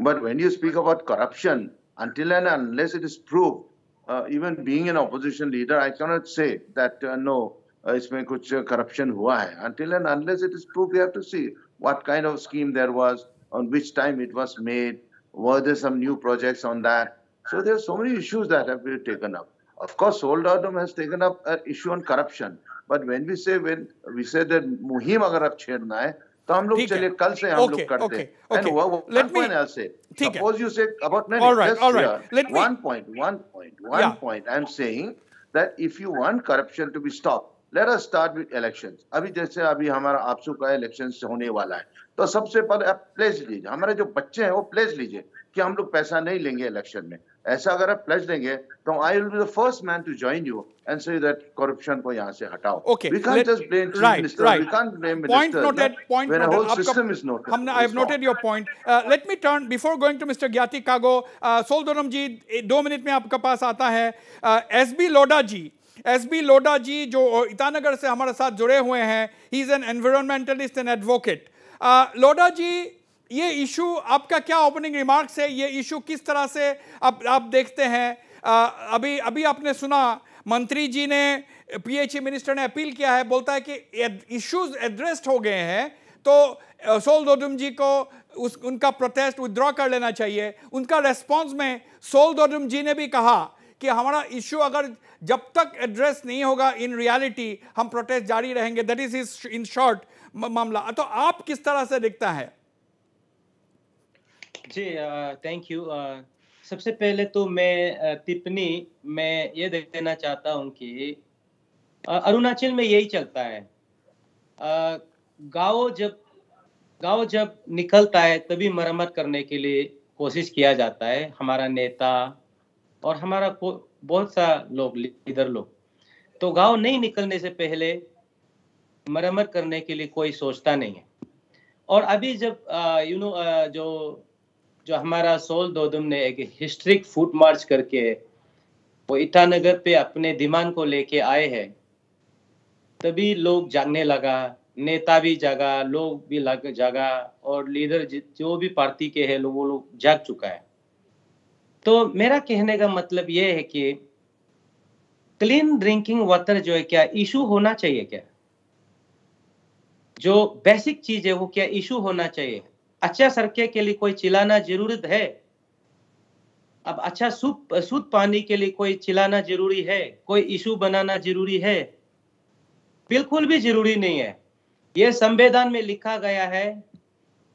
But when you speak about corruption, until and unless it is proved, uh, even being an opposition leader, I cannot say that uh, no, uh, इसमें कुछ corruption Why? Until and unless it is proved, we have to see what kind of scheme there was, on which time it was made, were there some new projects on that. So there are so many issues that have been taken up. Of course, Adam has taken up an issue on corruption. But when we say when we say that Muhim agar ab छेड़ना तो हम लोग चलिए कल से हम लोग करते हैं लेट मी ठीक है सपोज यू से अबाउट नहीं alright alright let me one point one point one point I am saying that if you want corruption to be stop let us start with elections अभी जैसे अभी हमारा आपसू का election होने वाला है तो सबसे पहले आप प्लेज लीजिए हमारे जो बच्चे हैं वो प्लेज लीजिए कि हम लोग पैसा नहीं लेंगे इलेक्शन में ऐसा अगर आप प्लेज देंगे तो I will be the first man to join you and say that corruption को यहां से हटाओ okay we can't just blame chief minister we can't blame minister point noted point noted whole system is noted हमने I have noted your point let me turn before going to Mister Gyati Kago Sol Dodum ji दो मिनट में आपके पास आता है S B Loda ji S B Loda ji जो ईटानगर से हमारे साथ जुड़े हुए हैं he is an environmentalist and advocate Loda ji ये इशू आपका क्या ओपनिंग रिमार्क्स है ये इशू किस तरह से अब आप देखते हैं आ, अभी अभी आपने सुना मंत्री जी ने पीएचई मिनिस्टर e ने अपील किया है बोलता है कि इश्यूज एड्रेस्ड हो गए हैं तो सोल दोडुम जी को उस उनका प्रोटेस्ट विदड्रॉ कर लेना चाहिए उनका रेस्पॉन्स में सोल दोडुम जी ने भी कहा कि हमारा इश्यू अगर जब तक एड्रेस नहीं होगा इन रियलिटी हम प्रोटेस्ट जारी रहेंगे that is is in short मामला तो आप किस तरह से दिखता है जी थैंक यू सबसे पहले तो मैं टिप्पणी मैं ये देख देना चाहता हूँ कि अरुणाचल में यही चलता है गांव जब गांव जब निकलता है तभी मरम्मत करने के लिए कोशिश किया जाता है हमारा नेता और हमारा बहुत सा लोग लीडर लोग तो गांव नहीं निकलने से पहले मरम्मत करने के लिए कोई सोचता नहीं है और अभी जब यू नो जो जो हमारा सोल दो ने एक हिस्ट्रिक फूट मार्च करके वो ईटानगर पे अपने दिमाग को लेके आए हैं तभी लोग जागने लगा नेता भी जागा लोग भी लग जागा और लीडर जो भी पार्टी के हैं लोग वो लोग जाग चुका है तो मेरा कहने का मतलब ये है कि क्लीन ड्रिंकिंग वाटर जो है क्या इशू होना चाहिए क्या जो बेसिक चीज है वो क्या इशू होना चाहिए अच्छा सरके के लिए कोई चिल्लाना जरूरत है अब अच्छा सूप सूद पानी के लिए कोई चिल्लाना जरूरी है कोई इशू बनाना जरूरी है बिल्कुल भी जरूरी नहीं है यह संविधान में लिखा गया है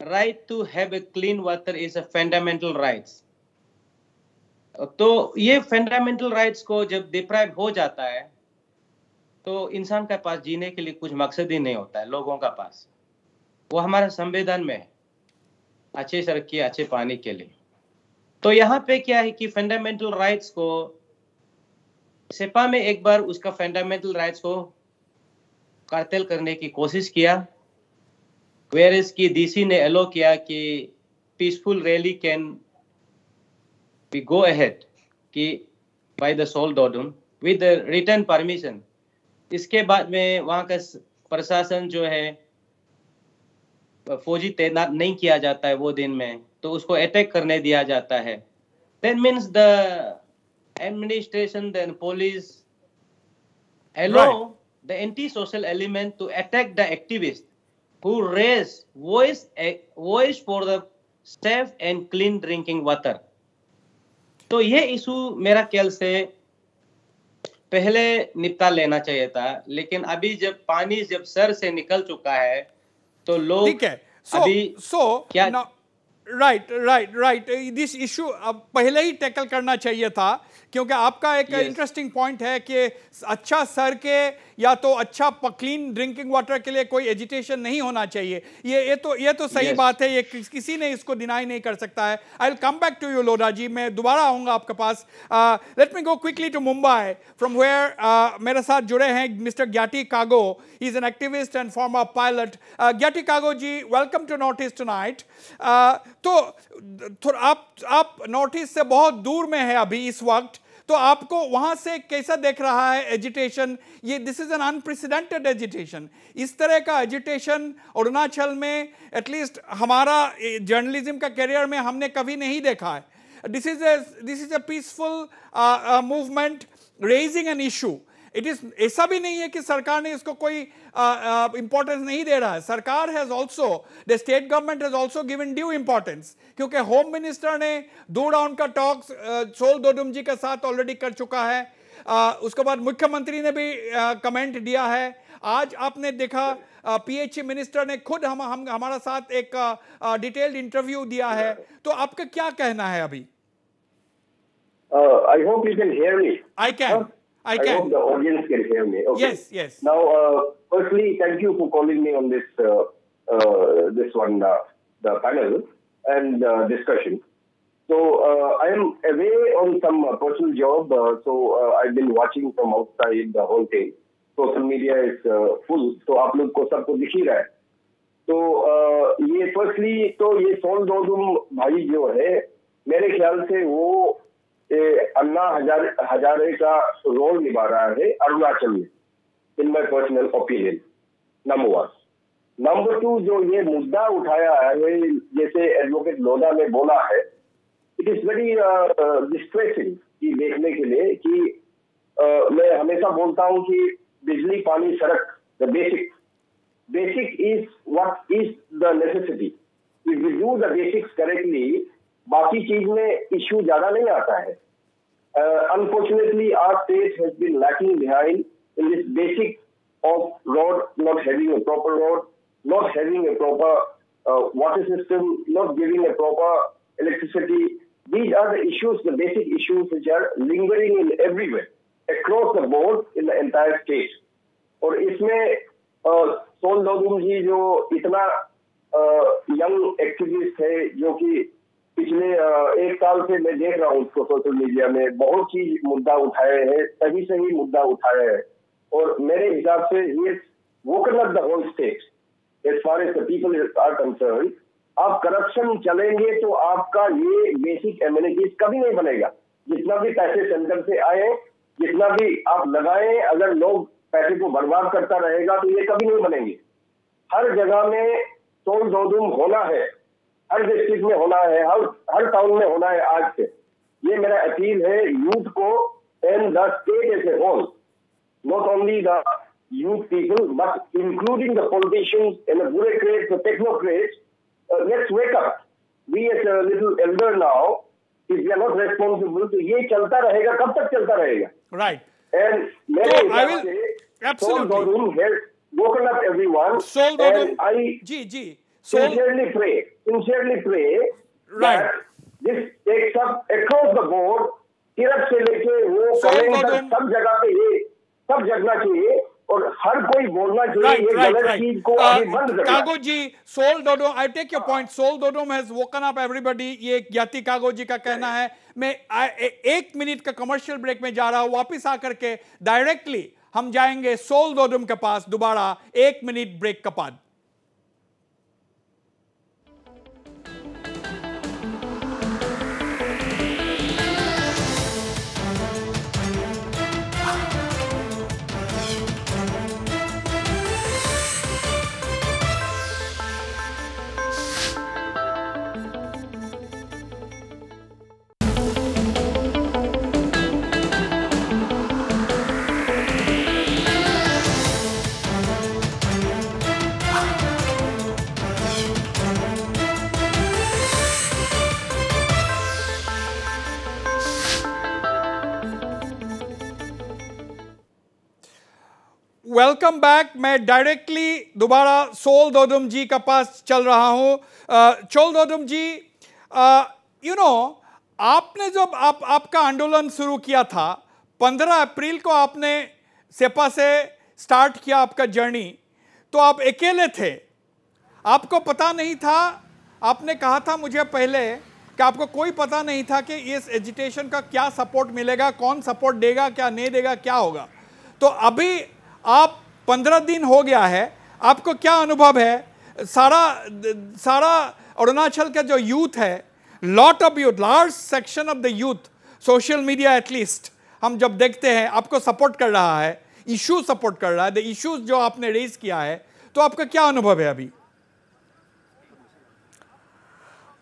right to have a clean water is a fundamental rights तो ये फंडामेंटल राइट्स को जब डिप्राइव हो जाता है तो इंसान के पास जीने के लिए कुछ मकसद ही नहीं होता है लोगों का पास वो हमारे संविधान में है अच्छे सड़क की अच्छे पानी के लिए तो यहाँ पे क्या है कि फंडामेंटल राइट्स को सेपा में एक बार उसका फंडामेंटल राइट्स को कार्तेल करने की कोशिश किया वेयरस की डीसी ने एलो किया कि peaceful rally can be go ahead कि by the Sol Dodum with written permission इसके बाद में वहाँ का प्रशासन जो है फौजी तैनात नहीं किया जाता है वो दिन में तो उसको अटैक करने दिया जाता है then means the administration then police allow the anti social element to attack the activist who raise voice voice for the safe and clean drinking water तो ये इशू मेरा ख्याल से पहले निपटा लेना चाहिए था लेकिन अभी जब पानी जब सर से निकल चुका है तो लोग ठीक है so so, so so, right right right this issue अब पहले ही टैकल करना चाहिए था क्योंकि आपका एक इंटरेस्टिंग yes. पॉइंट है कि अच्छा सर के या तो अच्छा क्लीन ड्रिंकिंग वाटर के लिए कोई एजिटेशन नहीं होना चाहिए ये ये तो ये तो सही yes. बात है ये किसी ने इसको डिनाई नहीं कर सकता है I will come back to you Loda ji मैं दोबारा आऊँगा आपके पास let me go quickly to Mumbai from where मेरे साथ जुड़े हैं Mister Gyati Kago he is an activist and of pilot Gyati Kago ji welcome to North East night तो आप आप नॉर्थ ईस्ट से बहुत दूर में है अभी इस वक्त तो आपको वहां से कैसा देख रहा है एजिटेशन ये this is an unprecedented agitation इस तरह का एजिटेशन अरुणाचल में एटलीस्ट हमारा जर्नलिज्म का करियर में हमने कभी नहीं देखा है this is a this is a peaceful movement raising an issue it is ऐसा भी नहीं है कि सरकार ने इसको कोई इंपॉर्टेंस uh, uh, नहीं दे रहा है सरकार has also the state government has also given due importance क्योंकि होम मिनिस्टर ने दो राउंड का टॉक्स सोल दोडुम जी के साथ ऑलरेडी कर चुका है आ, uh, उसके बाद मुख्यमंत्री ने भी कमेंट दिया है आज आपने देखा पीएचई मिनिस्टर ने खुद हम, हम हमारा साथ एक डिटेल्ड इंटरव्यू दिया है तो आपका क्या कहना है अभी I hope you can hear me I can I can can. hope the audience can hear me. Okay. Yes, firstly, thank you for calling me on this uh, uh, this one uh, the panel and uh, discussion. So uh, I am away on some uh, personal job, uh, so uh, I've been watching from outside the whole thing. Social social media is full तो आप लोग को सबको दिख ही रहा है तो ये फर्स्टली तो ये सोल दोदुम भाई जो है मेरे ख्याल से वो अन्ना हजार हजारे का रोल निभा रहा है अरुणाचल में in my personal opinion number one number two जो ये मुद्दा उठाया है ये जैसे एडवोकेट लोधा ने बोला है इट इज वेरी डिस्ट्रेसिंग की देखने के लिए कि uh, मैं हमेशा बोलता हूं कि बिजली पानी सड़क the basic basic is what is the necessity if you do the basics correctly बाकी चीज में इश्यू ज्यादा नहीं आता है unfortunately our state has been lacking behind in this basic of road not having a proper road, not having a proper uh, water system, not giving a proper electricity. These are the issues, the basic issues which are lingering in everywhere, across the board in the entire state. और इसमें सोन लोधुम जी जो इतना young activist है जो कि पिछले एक साल से मैं देख रहा हूँ उसको सोशल मीडिया में बहुत चीज मुद्दा उठाए हैं सही सही मुद्दा उठाए हैं और मेरे हिसाब से ये वो up the whole state as far as the people are concern आप करप्शन चलेंगे तो आपका ये बेसिक एम्यूनिटीज कभी नहीं बनेगा जितना भी पैसे सेंटर से आए जितना भी आप लगाए अगर लोग पैसे को बर्बाद करता रहेगा तो ये कभी नहीं बनेंगे हर जगह में टोल दो होना है हर डिस्ट्रिक्ट में होना है हर हर टाउन में होना है आज से ये मेरा अपील है यूथ को and the state as a whole not only the youth people, but including the politicians and the bureaucrats, the technocrats, uh, let's wake up. We as a little elder now, if we are not responsible, तो ये चलता रहेगा कब तक चलता रहेगा? Right. And I will say, absolutely. Saul Dodun has woken up everyone. Saul And I ji Sincerely pray, sincerely pray right. that this takes up across the board, Tirap से लेके वो कलेक्टर सब जगह पे ये सब जगना चाहिए और हर कोई बोलना चाहिए right, right, right. को uh, बंद Kago ji Sol Dodum I take your point Sol Dodum has woken up everybody ये ज्ञाति कागो जी का कहना है मैं एक मिनट का कमर्शियल ब्रेक में जा रहा हूं वापस आकर के डायरेक्टली हम जाएंगे सोल डोडम के पास दोबारा एक मिनट ब्रेक के बाद वेलकम बैक मैं डायरेक्टली दोबारा सोल दोदुम जी का पास चल रहा हूँ चोल दोदुम जी यू नो आपने जब आप आपका आंदोलन शुरू किया था 15 अप्रैल को आपने सेपा से स्टार्ट किया आपका जर्नी तो आप अकेले थे आपको पता नहीं था आपने कहा था मुझे पहले कि आपको कोई पता नहीं था कि इस एजिटेशन का क्या सपोर्ट मिलेगा कौन सपोर्ट देगा क्या नहीं देगा क्या होगा तो अभी आप पंद्रह दिन हो गया है आपको क्या अनुभव है सारा सारा अरुणाचल का जो यूथ है lot of youth large section of the youth social media at least हम जब देखते हैं आपको सपोर्ट कर रहा है इशू सपोर्ट कर रहा है द इश्यूज जो आपने रेज किया है तो आपका क्या अनुभव है अभी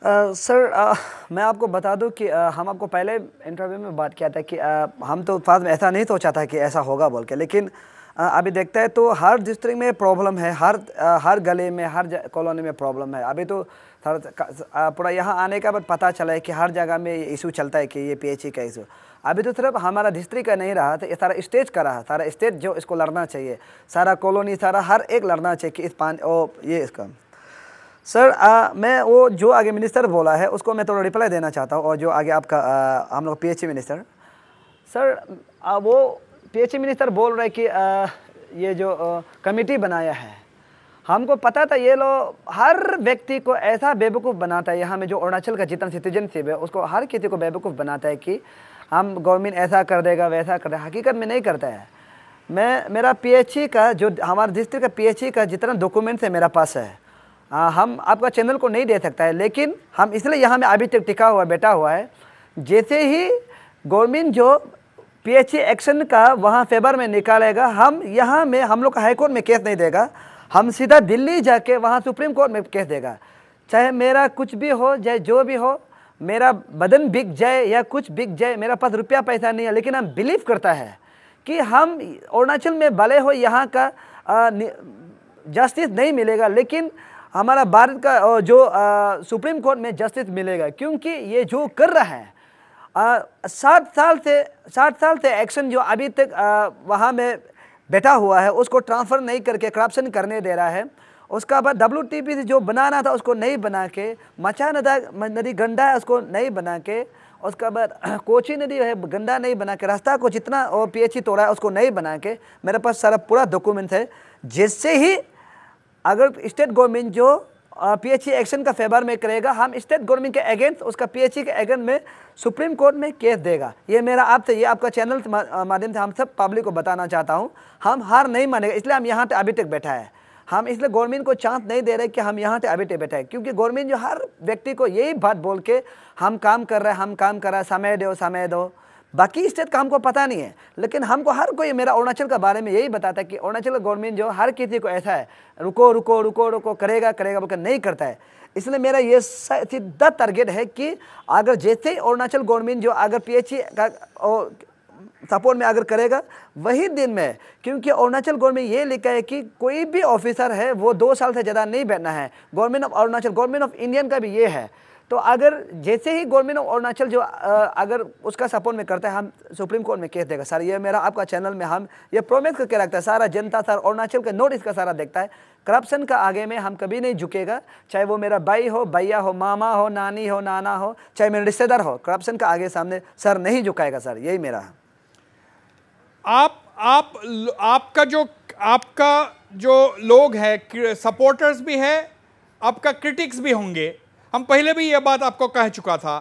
सर uh, uh, मैं आपको बता दूं कि uh, हम आपको पहले इंटरव्यू में बात किया था कि uh, हम तो फाद में ऐसा नहीं सोचा था कि ऐसा होगा बोल के लेकिन uh, अभी देखता है तो हर डिस्ट्रिक्ट में प्रॉब्लम है हर हर गले में हर कॉलोनी में प्रॉब्लम है अभी तो पूरा यहाँ आने का बाद पता चला है कि हर जगह में इशू चलता है कि ये पी का इशू अभी तो सिर्फ हमारा डिस्ट्रिक्ट का नहीं रहा था तो ये सारा स्टेज का रहा सारा स्टेट जो इसको लड़ना चाहिए सारा कॉलोनी सारा हर एक लड़ना चाहिए कि इस पानी ओ ये इसका सर आ, मैं वो जो आगे मिनिस्टर बोला है उसको मैं थोड़ा रिप्लाई देना चाहता हूँ और जो आगे आपका आ, हम लोग पी मिनिस्टर सर आ, वो पी मिनिस्टर बोल रहे कि आ, ये जो आ, कमेटी बनाया है हमको पता था ये लोग हर व्यक्ति को ऐसा बेवकूफ़ बनाता है यहाँ में जो अरुणाचल का जितना सिटीजनशिप है उसको हर किसी को बेवकूफ़ बनाता है कि हम गवर्नमेंट ऐसा कर देगा वैसा कर देगा हकीकत में नहीं करता है मैं मेरा पीएचई का जो हमारे डिस्ट्रिक्ट का पीएचई का जितना डॉक्यूमेंट्स है मेरा पास है आ, हम आपका चैनल को नहीं दे सकता है लेकिन हम इसलिए यहाँ में अभी तक टिका हुआ बैठा हुआ है जैसे ही गवर्नमेंट जो पीएचई एक्शन का वहाँ फेवर में निकालेगा हम यहाँ में हम लोग का हाईकोर्ट में केस नहीं देगा हम सीधा दिल्ली जाके वहाँ सुप्रीम कोर्ट में केस देगा चाहे मेरा कुछ भी हो चाहे जो भी हो मेरा बदन बिक जाए या कुछ बिक जाए मेरा पास रुपया पैसा नहीं है लेकिन हम बिलीव करता है कि हम अरुणाचल में भले हो यहाँ का जस्टिस नहीं मिलेगा लेकिन हमारा भारत का जो आ, सुप्रीम कोर्ट में जस्टिस मिलेगा क्योंकि ये जो कर रहा है साठ साल से साठ साल से एक्शन जो अभी तक वहाँ में बैठा हुआ है उसको ट्रांसफ़र नहीं करके करप्शन करने दे रहा है उसका बाद डब्ल्यू टी पी से जो बनाना था उसको नहीं बना के मचा नदा नदी गंदा है उसको नहीं बना के उसका बाद कोची नदी है गंदा नहीं बना के रास्ता को जितना और पी एच ई तोड़ा है उसको नहीं बना के मेरे पास सारा पूरा डॉक्यूमेंट है जिससे ही अगर स्टेट गवर्नमेंट जो पीएचई एक्शन e का फेवर में करेगा हम स्टेट गवर्नमेंट के अगेंस्ट उसका पीएचई e के अगेंस्ट में सुप्रीम कोर्ट में केस देगा ये मेरा आपसे ये आपका चैनल माध्यम से हम सब पब्लिक को बताना चाहता हूँ हम हार नहीं मानेगा इसलिए हम यहाँ पर अभी तक बैठा है हम इसलिए गवर्नमेंट को चांस नहीं दे रहे कि हम यहाँ पे अभी तक बैठे है क्योंकि गवर्नमेंट जो हर व्यक्ति को यही बात बोल के हम काम कर रहे हैं हम काम कर रहे हैं समय दो समय दो बाकी स्टेट का हमको पता नहीं है लेकिन हमको हर कोई मेरा अरुणाचल के बारे में यही बताता है कि अरुणाचल का गवर्नमेंट जो हर किसी को ऐसा है रुको रुको रुको रुको करेगा करेगा बोलकर नहीं करता है इसलिए मेरा ये सीधा टारगेट है कि अगर जैसे ही अरुणाचल गवर्नमेंट जो अगर पी का सपोर्ट में अगर करेगा वही दिन में क्योंकि अरुणाचल गवर्नमेंट ये लिखा है कि कोई भी ऑफिसर है वो दो साल से ज़्यादा नहीं बैठना है government of Arunachal government of Indian का भी ये है तो अगर जैसे ही गवर्नमेंट ऑफ अरुणाचल जो अगर उसका सपोर्ट में करता है हम सुप्रीम कोर्ट में केस देगा सर ये मेरा आपका चैनल में हम ये प्रोमिस करके रखता है सारा जनता सर अरुणाचल का नोटिस का सारा देखता है करप्शन का आगे में हम कभी नहीं झुकेगा चाहे वो मेरा भाई हो भैया हो मामा हो नानी हो नाना हो चाहे मेरे रिश्तेदार हो करप्शन का आगे सामने सर नहीं झुकाएगा सर यही मेरा आप आप आपका जो आपका जो लोग है सपोर्टर्स भी है आपका क्रिटिक्स भी होंगे हम पहले भी ये बात आपको कह चुका था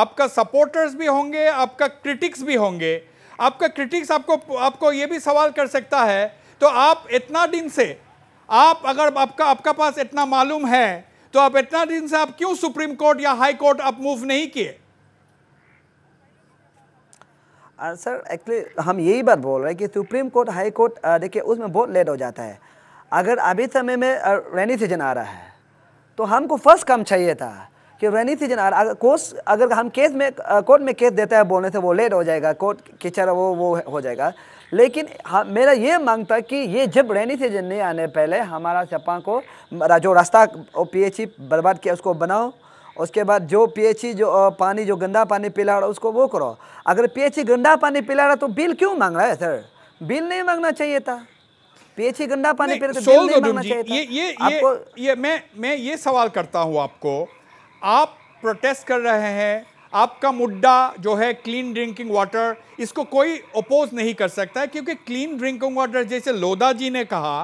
आपका सपोर्टर्स भी होंगे आपका क्रिटिक्स भी होंगे आपका क्रिटिक्स आपको आपको ये भी सवाल कर सकता है तो आप इतना दिन से आप अगर आपका आपका पास इतना मालूम है तो आप इतना दिन से आप क्यों सुप्रीम कोर्ट या हाई कोर्ट आप मूव नहीं किए सर एक्चुअली हम यही बात बोल रहे हैं कि सुप्रीम कोर्ट हाई कोर्ट देखिए उसमें बहुत लेट हो जाता है अगर अभी समय में रेनी सीजन आ रहा है तो हमको फर्स्ट काम चाहिए था कि रैनी सीजन आ अगर कोर्स अगर हम केस में कोर्ट में केस देता है बोलने से वो लेट हो जाएगा कोर्ट किचर वो वो हो जाएगा लेकिन हाँ मेरा ये मांग था कि ये जब रैनी सीजन नहीं आने पहले हमारा सपा को जो रास्ता पी e बर्बाद किया उसको बनाओ उसके बाद जो पीएचई e, जो पानी जो गंदा पानी पिला रहा उसको वो करो अगर पीएचई e गंदा पानी पिला रहा तो बिल क्यों मांग रहा है सर बिल नहीं मांगना चाहिए था पेच गंदा पानी फिर तो सोल दो जुम जी ये ये ये ये मैं मैं ये सवाल करता हूँ आपको आप प्रोटेस्ट कर रहे हैं आपका मुद्दा जो है क्लीन ड्रिंकिंग वाटर इसको कोई अपोज नहीं कर सकता है क्योंकि क्लीन ड्रिंकिंग वाटर जैसे लोधा जी ने कहा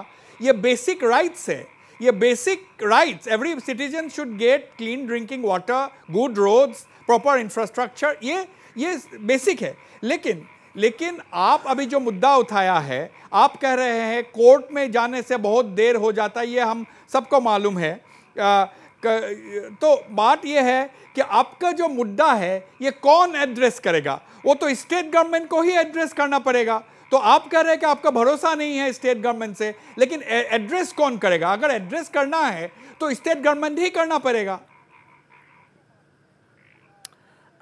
ये बेसिक राइट्स है ये basic rights every citizen should get clean drinking water good roads proper infrastructure ये ये बेसिक है लेकिन लेकिन आप अभी जो मुद्दा उठाया है आप कह रहे हैं कोर्ट में जाने से बहुत देर हो जाता है ये हम सबको मालूम है आ, क, तो बात यह है कि आपका जो मुद्दा है ये कौन एड्रेस करेगा वो तो स्टेट गवर्नमेंट को ही एड्रेस करना पड़ेगा तो आप कह रहे हैं कि आपका भरोसा नहीं है स्टेट गवर्नमेंट से लेकिन एड्रेस कौन करेगा अगर एड्रेस करना है तो स्टेट गवर्नमेंट ही करना पड़ेगा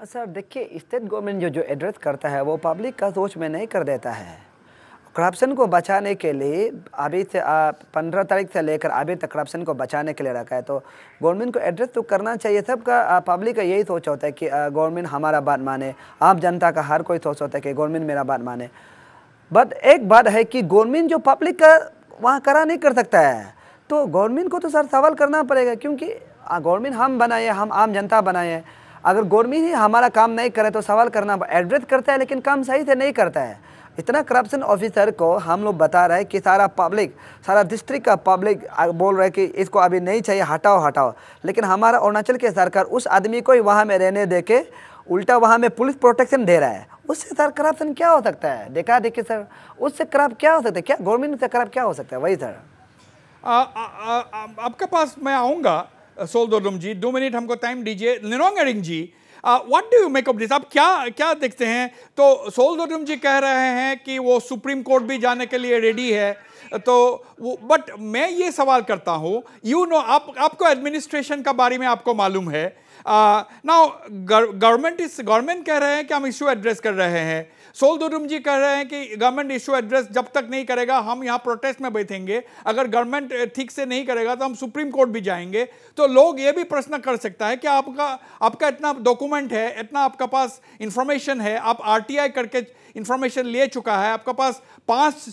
सर अच्छा, देखिए स्टेट गवर्नमेंट जो जो एड्रेस करता है वो पब्लिक का सोच में नहीं कर देता है करप्शन को बचाने के लिए अभी से पंद्रह तारीख से लेकर अभी तक करप्शन को बचाने के लिए रखा है तो गवर्नमेंट को एड्रेस तो करना चाहिए सबका पब्लिक का यही सोच होता है कि गवर्नमेंट हमारा बात माने आप जनता का हर कोई सोच होता है कि गवर्नमेंट मेरा बात माने बट एक बात है कि गवर्नमेंट जो पब्लिक का वहाँ करा नहीं कर सकता है तो गवर्नमेंट को तो सर सवाल करना पड़ेगा क्योंकि गवर्नमेंट हम बनाए हम आम जनता बनाए अगर गवर्नमेंट ही हमारा काम नहीं करे तो सवाल करना एड्रेस करता है लेकिन काम सही से नहीं करता है इतना करप्शन ऑफिसर को हम लोग बता रहे हैं कि सारा पब्लिक सारा डिस्ट्रिक्ट का पब्लिक बोल रहे कि इसको अभी नहीं चाहिए हटाओ हटाओ लेकिन हमारा अरुणाचल की सरकार उस आदमी को ही वहाँ में रहने दे के उल्टा वहाँ में पुलिस प्रोटेक्शन दे रहा है उससे सर करप्शन क्या हो सकता है देखा देखिए सर उससे करप्ट क्या हो सकता है क्या गवर्नमेंट से करप्ट क्या हो सकता है वही सर आ, आ, आ, आ, आपके पास मैं आऊँगा सोलदोलम जी दो मिनट हमको टाइम दीजिए Ninong Ering ji what do you make of this आप क्या क्या देखते हैं तो सोलदोलम जी कह रहे हैं कि वो सुप्रीम कोर्ट भी जाने के लिए रेडी है तो वो बट मैं ये सवाल करता हूँ यू नो आप आपको एडमिनिस्ट्रेशन का बारे में आपको मालूम है नाउ गवर्नमेंट इस गवर्नमेंट कह रहे हैं कि हम इशू एड्रेस कर रहे हैं सोल दुर्म जी कह रहे हैं कि गवर्नमेंट इश्यू एड्रेस जब तक नहीं करेगा हम यहाँ प्रोटेस्ट में बैठेंगे अगर गवर्नमेंट ठीक से नहीं करेगा तो हम सुप्रीम कोर्ट भी जाएंगे तो लोग ये भी प्रश्न कर सकता है कि आपका आपका इतना डॉक्यूमेंट है इतना आपका पास इंफॉर्मेशन है आप आर करके इंफॉर्मेशन ले चुका है आपका पास पाँच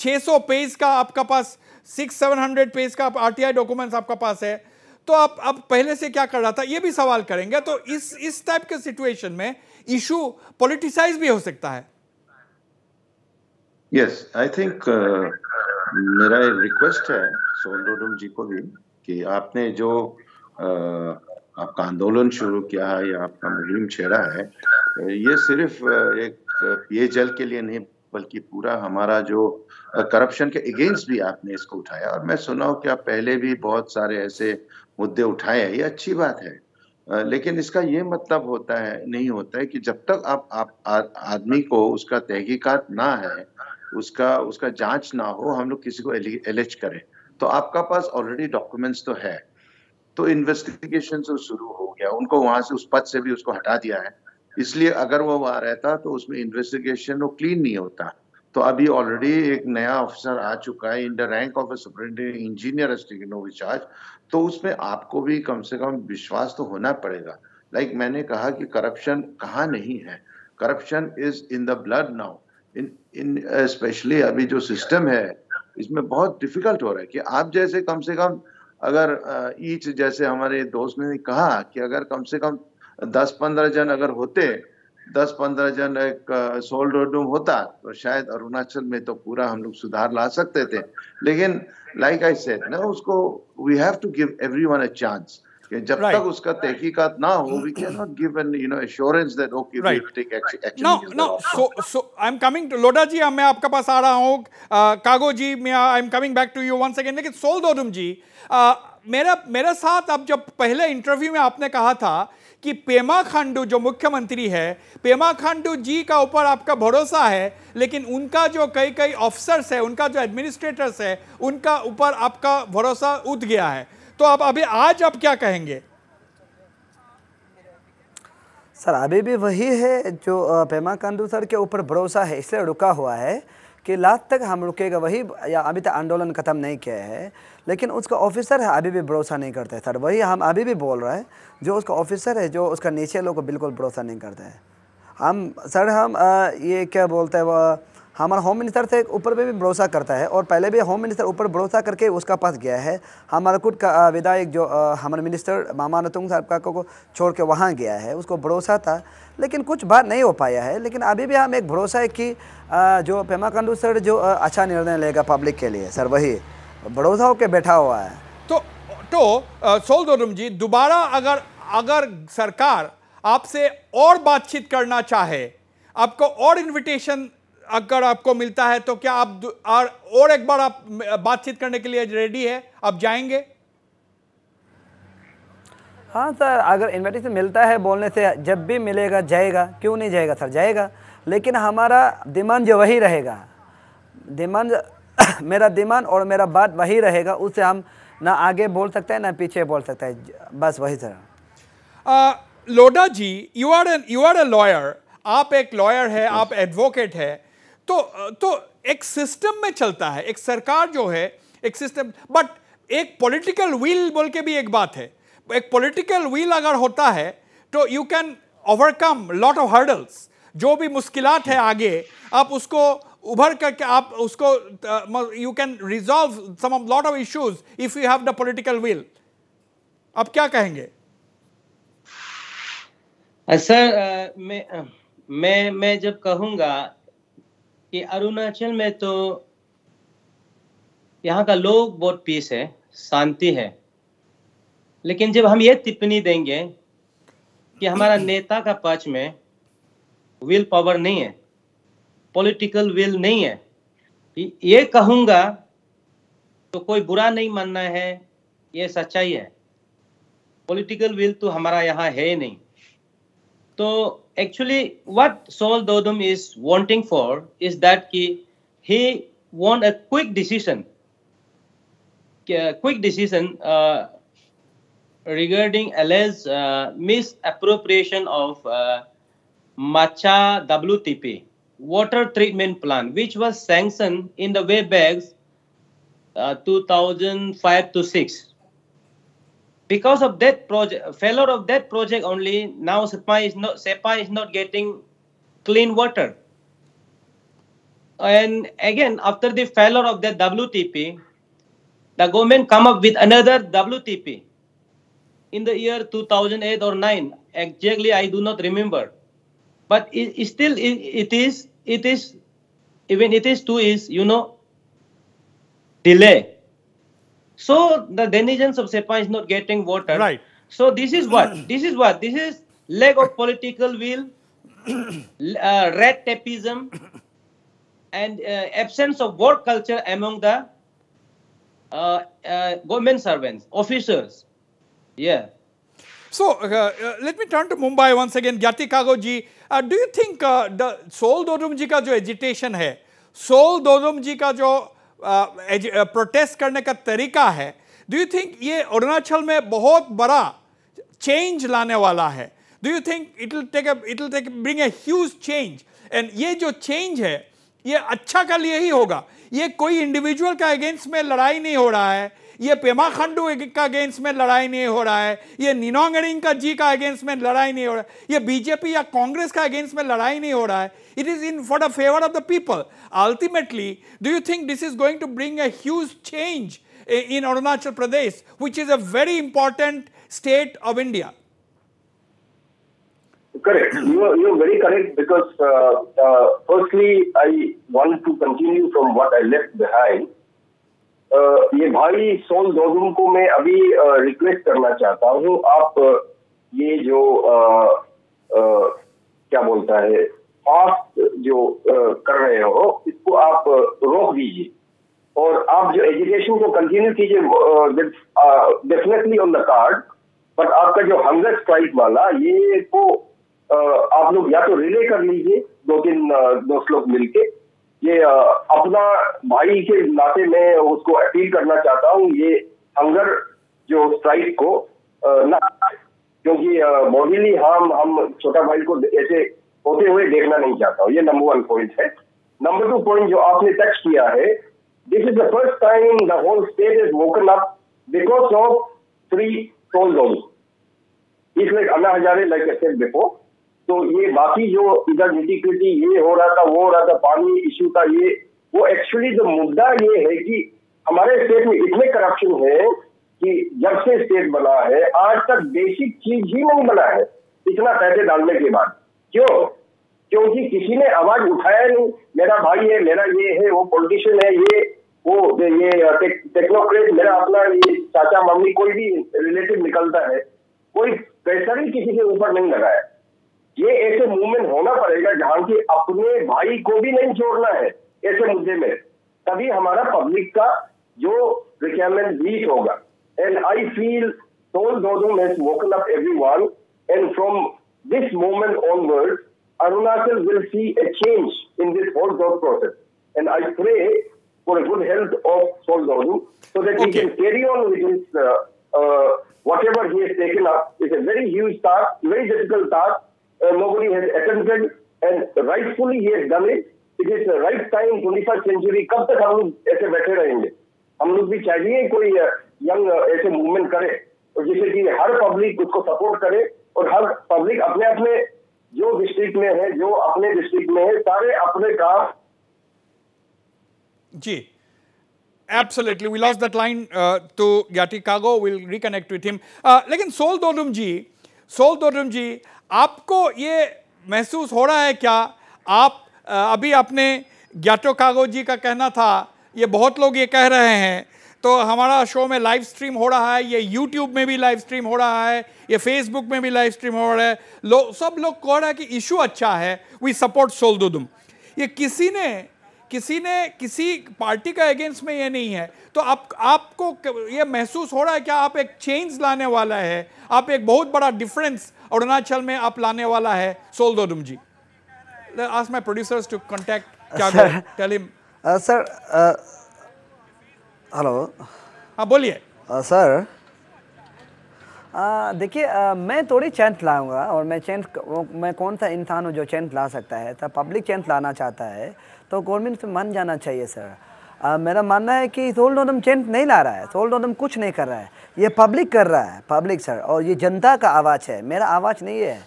छः सौ सौ पेज का आपका पास सिक्स सेवन हंड्रेड पेज का आर टी डॉक्यूमेंट्स आपका पास है तो आप अब पहले से क्या कर रहा था ये भी सवाल करेंगे तो इस इस टाइप के सिचुएशन में इशू पॉलिटिसाइज भी हो सकता है यस आई थिंक मेरा एक रिक्वेस्ट है सोहन जी को भी कि आपने जो uh, आपका आंदोलन शुरू किया है या आपका मुहिम छेड़ा है uh, ये सिर्फ uh, एक पीएचएल uh, के लिए नहीं बल्कि पूरा हमारा जो करप्शन के अगेंस्ट भी आपने इसको उठाया और मैं सुना हूँ कि आप पहले भी बहुत सारे ऐसे मुद्दे उठाए हैं ये अच्छी बात है लेकिन इसका ये मतलब होता है नहीं होता है कि जब तक आप आप आदमी को उसका तहकीकात ना है उसका उसका जांच ना हो हम लोग किसी को एलिज करें तो आपका पास ऑलरेडी डॉक्यूमेंट्स तो है तो इन्वेस्टिगेशन तो शुरू हो गया उनको वहां से उस पद से भी उसको हटा दिया है इसलिए अगर वो वहां रहता तो उसमें इन्वेस्टिगेशन वो क्लीन नहीं होता तो अभी ऑलरेडी एक नया ऑफिसर आ चुका है in the rank of superintendent engineer acting charge तो उसमें आपको भी कम से कम विश्वास तो होना पड़ेगा लाइक like मैंने कहा कि करप्शन कहाँ नहीं है corruption is in the blood now in in specially अभी जो सिस्टम है इसमें बहुत डिफिकल्ट हो रहा है कि आप जैसे कम से कम अगर ईच जैसे हमारे दोस्त ने कहा कि अगर कम से कम दस पंद्रह जन अगर होते दस पंद्रह जन एक सोल्ड रूम होता तो शायद अरुणाचल में तो पूरा हम लोग सुधार ला सकते थे लेकिन लाइक आई सेड ना उसको we have to give everyone a chance कि जब right. तक उसका तहकीकात ना हो we can not give an you know assurance that okay we will take action no no so so I am coming to Loda ji मैं आपके पास आ रहा हूं कागो जी मैं I am coming back to you once again लेकिन सोल दोदुम जी मेरा मेरे साथ अब जब पहले इंटरव्यू में आपने कहा था कि पेमा खांडू जो मुख्यमंत्री है पेमा खांडू जी का ऊपर आपका भरोसा है लेकिन उनका जो कई कई ऑफिसर्स है उनका जो एडमिनिस्ट्रेटर्स है उनका ऊपर आपका भरोसा उठ गया है तो आप अभी आज आप क्या कहेंगे सर अभी भी वही है जो पेमा खांडू सर के ऊपर भरोसा है इसलिए रुका हुआ है कि लास्ट तक हम रुकेगा वही या अभी तक आंदोलन ख़त्म नहीं किया है लेकिन उसका ऑफिसर है अभी भी भरोसा नहीं करता है सर वही हम अभी भी बोल रहे हैं जो उसका ऑफिसर है जो उसका नीचे लोग को बिल्कुल भरोसा नहीं करता है हम सर हम आ, ये क्या बोलते हैं वह हमारा होम मिनिस्टर से ऊपर पर भी भरोसा करता है और पहले भी होम मिनिस्टर ऊपर भरोसा करके उसका पास गया है हमारा खुद का विधायक जो हमारे मिनिस्टर मामा नतुंग साहब का को छोड़ के वहाँ गया है उसको भरोसा था लेकिन कुछ बात नहीं हो पाया है लेकिन अभी भी हम एक भरोसा है कि जो पेमा खंडू सर जो अच्छा निर्णय लेगा पब्लिक के लिए सर वही भरोसा होकर बैठा हुआ है तो तो सोलदोरम जी दोबारा अगर अगर सरकार आपसे और बातचीत करना चाहे आपको और इनविटेशन अगर आपको मिलता है तो क्या आप और, और एक बार आप बातचीत करने के लिए रेडी है आप जाएंगे हाँ सर अगर इन्विटेशन मिलता है बोलने से जब भी मिलेगा जाएगा क्यों नहीं जाएगा सर जाएगा लेकिन हमारा डिमांड जो वही रहेगा डिमांड मेरा डिमांड और मेरा बात वही रहेगा उससे हम ना आगे बोल सकते हैं ना पीछे बोल सकते हैं बस वही sir Loda ji you are an you are a lawyer आप एक लॉयर है आप एडवोकेट है तो तो एक सिस्टम में चलता है एक सरकार जो है एक सिस्टम बट एक पॉलिटिकल विल बोल के भी एक बात है एक पॉलिटिकल विल अगर होता है तो you can overcome lot of hurdles जो भी मुश्किलात है आगे आप उसको उभर करके आप उसको you can resolve some lot of issues if you have the political will आप क्या कहेंगे सर uh, मैं मैं मैं जब कहूंगा कि अरुणाचल में तो यहाँ का लोग बहुत पीस है शांति है लेकिन जब हम ये टिप्पणी देंगे कि हमारा नेता का पक्ष में विल पावर नहीं है पॉलिटिकल विल नहीं है ये कहूंगा तो कोई बुरा नहीं मानना है ये सच्चाई है पॉलिटिकल विल तो हमारा यहाँ है ही नहीं तो actually what Saul Dodum is wanting for is that he, he want a quick decision, a quick decision uh, regarding alleged uh, misappropriation of uh, Macha WTP water treatment plant, which was sanctioned in the way back uh, 2005 to 6 because of that project, failure of that project only, now SEPA is not, SEPA is not getting clean water. And again, after the failure of that WTP, the government come up with another WTP in the year 2008 or 9. Exactly, I do not remember. But it, it still, it, it is, it is, even it is too is, you know, delay so the denizens of Sepa is not getting water. Right. So this is what? this is what? This is lack of political will, uh, red tapism, and uh, absence of work culture among the uh, uh, government servants, officers. Yeah. So uh, uh, let me turn to Mumbai once again. Gyati Kagoji, do you think the Sol Dodum ji ka jo agitation hai, Sol Dodum ji ka jo protest करने का तरीका है do you think ये अरुणाचल में बहुत बड़ा change लाने वाला है do you think it will take it will take bring a huge change and ये जो चेंज है ये अच्छा का लिए ही होगा ये कोई इंडिविजुअल का अगेंस्ट में लड़ाई नहीं हो रहा है ये पेमा खांडू का अगेंस्ट में लड़ाई नहीं हो रहा है ये नीनोंगरिंग का जी का अगेंस्ट में लड़ाई नहीं हो रहा है ये बीजेपी या कांग्रेस का अगेंस्ट में लड़ाई नहीं हो रहा है it is in for the favour of the people ultimately do you think this is going to bring a huge change in Arunachal Pradesh which is a very important state of India Correct. You are, you are very correct because uh, uh, firstly, I want to continue from what I left behind. ये भाई soul दोगुम को मैं अभी request करना चाहता हूँ आप ये जो आ, आ, क्या बोलता है फास्ट जो आ, कर रहे हो इसको आप रोक दीजिए और आप जो एजुकेशन को कंटिन्यू कीजिए definitely on the card but आपका जो हंगर स्ट्राइक वाला ये को आप लोग या तो रिले कर लीजिए दो तीन दोस्त लोग मिलके ये अपना भाई के नाते में उसको अपील करना चाहता हूँ ये हंगर जो स्ट्राइक को ना क्योंकि मोबिली हम हम छोटा भाई को ऐसे होते हुए देखना नहीं चाहता हूँ ये नंबर वन पॉइंट है नंबर टू पॉइंट जो आपने टच किया है this is the first time the whole state is woken up because of three toll zone इसलिए अन्ना हजारे लाइक बिफोर तो ये बाकी जो इधर निटिक्रिटी ये हो रहा था वो हो रहा था पानी इश्यू का ये वो एक्चुअली जो मुद्दा ये है कि हमारे स्टेट में इतने करप्शन है कि जब से स्टेट बना है आज तक बेसिक चीज ही नहीं बना है इतना पैसे डालने के बाद क्यों क्योंकि किसी ने आवाज उठाया नहीं मेरा भाई है मेरा ये है वो पॉलिटिशियन है ये वो ये टेक्नोक्रेट मेरा अपना ये चाचा मम्मी कोई भी रिलेटिव निकलता है कोई प्रेशर ही किसी के ऊपर नहीं लगाया ये ऐसे मूवमेंट होना पड़ेगा जहां की अपने भाई को भी नहीं छोड़ना है ऐसे मुद्दे में तभी हमारा पब्लिक का जो रिक्वायरमेंट वीक होगा and I feel toll to woken up every one and from this movement on world Arunachal will see a change in this whole dot process and I pray for a good health of Saul Dodum so that you can carry on with whatever he very huge task very difficult task Uh, nobody has attempted and rightfully he has done it. It is the right time 21st century. कब तक हम लोग ऐसे बैठे रहेंगे हम लोग भी चाहिए कोई यंग ऐसे मूवमेंट करे जिससे कि हर पब्लिक उसको सपोर्ट करे और हर पब्लिक अपने अपने जो डिस्ट्रिक्ट में है जो अपने डिस्ट्रिक्ट में है सारे अपने काम जी Absolutely. We lost that line uh, to Kago. We'll reconnect with him. Uh, लेकिन सोल दोडुम जी सोल दोडुम जी आपको ये महसूस हो रहा है क्या आप अभी अपने ज्ञाटो कागो जी का कहना था ये बहुत लोग ये कह रहे हैं तो हमारा शो में लाइव स्ट्रीम हो रहा है ये यूट्यूब में भी लाइव स्ट्रीम हो रहा है ये फेसबुक में भी लाइव स्ट्रीम हो रहा है लो, सब लोग कह रहा है कि इशू अच्छा है वी सपोर्ट सोल दुम ये किसी ने किसी ने किसी पार्टी का अगेंस्ट में ये नहीं है तो आप आपको ये महसूस हो रहा है क्या आप एक चेंज लाने वाला है आप एक बहुत बड़ा डिफरेंस अरुणाचल में आप लाने वाला है दो जी ask my producers to contact Tiago. tell him. Uh, uh, हाँ बोलिए. सर uh, देखिए मैं थोड़ी चैंत लाऊंगा और मैं चैंत मैं कौन सा इंसान हूँ जो चैंत ला सकता है तो पब्लिक चैंत लाना चाहता है तो गवर्नमेंट से मन जाना चाहिए सर आ, मेरा मानना है कि सोल्ड ओनम चेंट नहीं ला रहा है सोल्ड ओनम कुछ नहीं कर रहा है ये पब्लिक कर रहा है पब्लिक सर और ये जनता का आवाज़ है मेरा आवाज़ नहीं है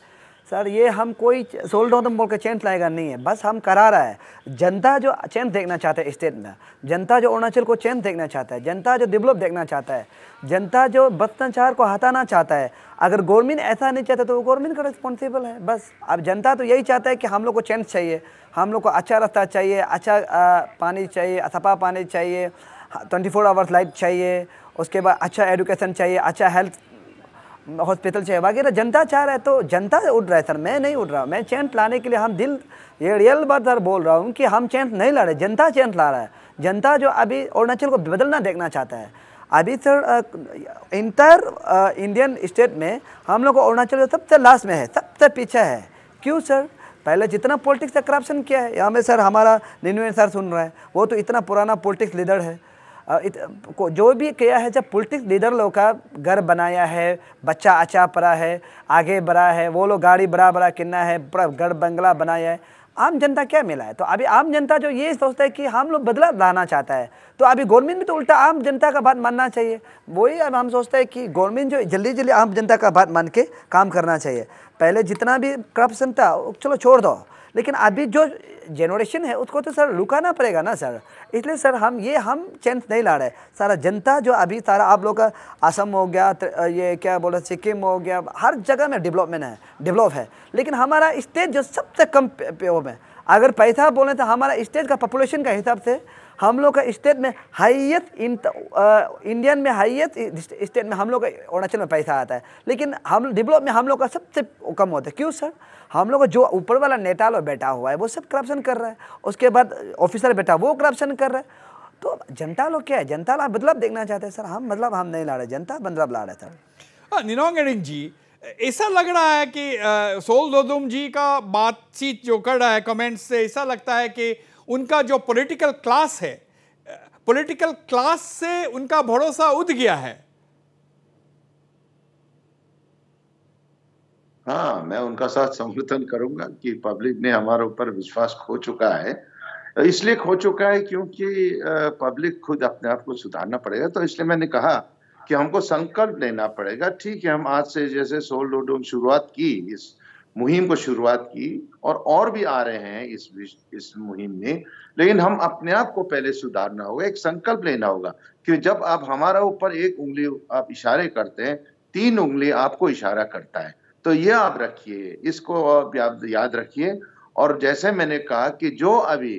सर ये हम कोई सोल्ड तो बोल के चेंज लाएगा नहीं है बस हम करा रहा है जनता जो चेंज देखना चाहते है स्टेट में जनता जो अरुणाचल को चेंज देखना चाहता है जनता जो डेवलप देखना चाहता है जनता जो भ्रष्टाचार को हटाना चाहता है अगर गवर्नमेंट ऐसा नहीं चाहता तो वो गवर्नमेंट का रिस्पॉन्सिबल है बस अब जनता तो यही चाहता है कि हम लोग को चेंज चाहिए हम लोग को अच्छा रास्ता चाहिए अच्छा पानी चाहिए सफा पानी चाहिए ट्वेंटी फोर आवर्स लाइट चाहिए उसके बाद अच्छा एडुकेशन चाहिए अच्छा हेल्थ हॉस्पिटल से वगैरह जनता चाह रहा है तो जनता उड़ रहा है सर मैं नहीं उड़ रहा मैं चैंट लाने के लिए हम दिल ये रियल बात सर बोल रहा हूँ कि हम चैंट नहीं ला रहे जनता चैंट ला रहा है जनता जो अभी अरुणाचल को बदलना देखना चाहता है अभी सर इंटर इंडियन स्टेट में हम लोग अरुणाचल सबसे लास्ट में है सबसे पीछे है क्यों सर पहले जितना पॉलिटिक्स का करप्शन किया है यहाँ में सर हमारा निन्वे सर सुन रहा है वो तो इतना पुराना पॉलिटिक्स लीडर है को जो भी किया है जब पॉलिटिक्स लीडर लोग का घर बनाया है बच्चा अच्छा पड़ा है आगे बढ़ा है वो लोग गाड़ी बड़ा बड़ा किन्ना है बड़ा घर बंगला बनाया है आम जनता क्या मिला है तो अभी आम जनता जो ये सोचता है कि हम लोग बदलाव लाना चाहता है तो अभी गवर्नमेंट भी तो उल्टा आम जनता का बात मानना चाहिए वही अब हम सोचते हैं कि गवर्नमेंट जो जल्दी जल्दी आम जनता का बात मान के काम करना चाहिए पहले जितना भी करप्शन था चलो छोड़ दो लेकिन अभी जो जनरेशन है उसको तो सर रुकाना पड़ेगा ना सर इसलिए सर हम ये हम चेंज नहीं ला रहे सारा जनता जो अभी सारा आप लोग का असम हो गया ये क्या बोला सिक्किम हो गया हर जगह में डेवलपमेंट है डेवलप है लेकिन हमारा स्टेट जो सबसे कम पे में अगर पैसा बोले तो हमारा स्टेट का पॉपुलेशन का हिसाब से हम लोग का स्टेट में हाइएस्ट इंडियन uh, में हाइएस्ट स्टेट में हम लोग का अरुणाचल में पैसा आता है लेकिन हम डेवलप में हम लोग का सबसे कम होता है क्यों सर हम लोग का जो ऊपर वाला नेता लो बैठा हुआ है वो सब करप्शन कर रहा है उसके बाद ऑफिसर बैठा वो करप्शन कर रहा है तो जनता लोग क्या है जनता लोग बदलाव देखना चाहते हैं सर हम मतलब हम नहीं ला रहे जनता बदलाव ला रहे सर हाँ, निनोंग एडिंग जी ऐसा लग रहा है कि uh, सोल दोदुम जी का बातचीत जो कर रहा है कमेंट्स से ऐसा लगता है कि उनका जो पॉलिटिकल क्लास है पॉलिटिकल क्लास से उनका भरोसा उद गया है हाँ मैं उनका साथ समर्थन करूंगा कि पब्लिक ने हमारे ऊपर विश्वास खो चुका है इसलिए खो चुका है क्योंकि पब्लिक खुद अपने आप को सुधारना पड़ेगा तो इसलिए मैंने कहा कि हमको संकल्प लेना पड़ेगा ठीक है हम आज से जैसे सोल डोडोम शुरुआत की इस मुहिम को शुरुआत की और और भी आ रहे हैं इस इस मुहिम में लेकिन हम अपने आप को पहले सुधारना होगा एक संकल्प लेना होगा कि जब आप हमारा ऊपर एक उंगली आप इशारे करते हैं तीन उंगली आपको इशारा करता है तो ये आप रखिए इसको आप याद रखिए और जैसे मैंने कहा कि जो अभी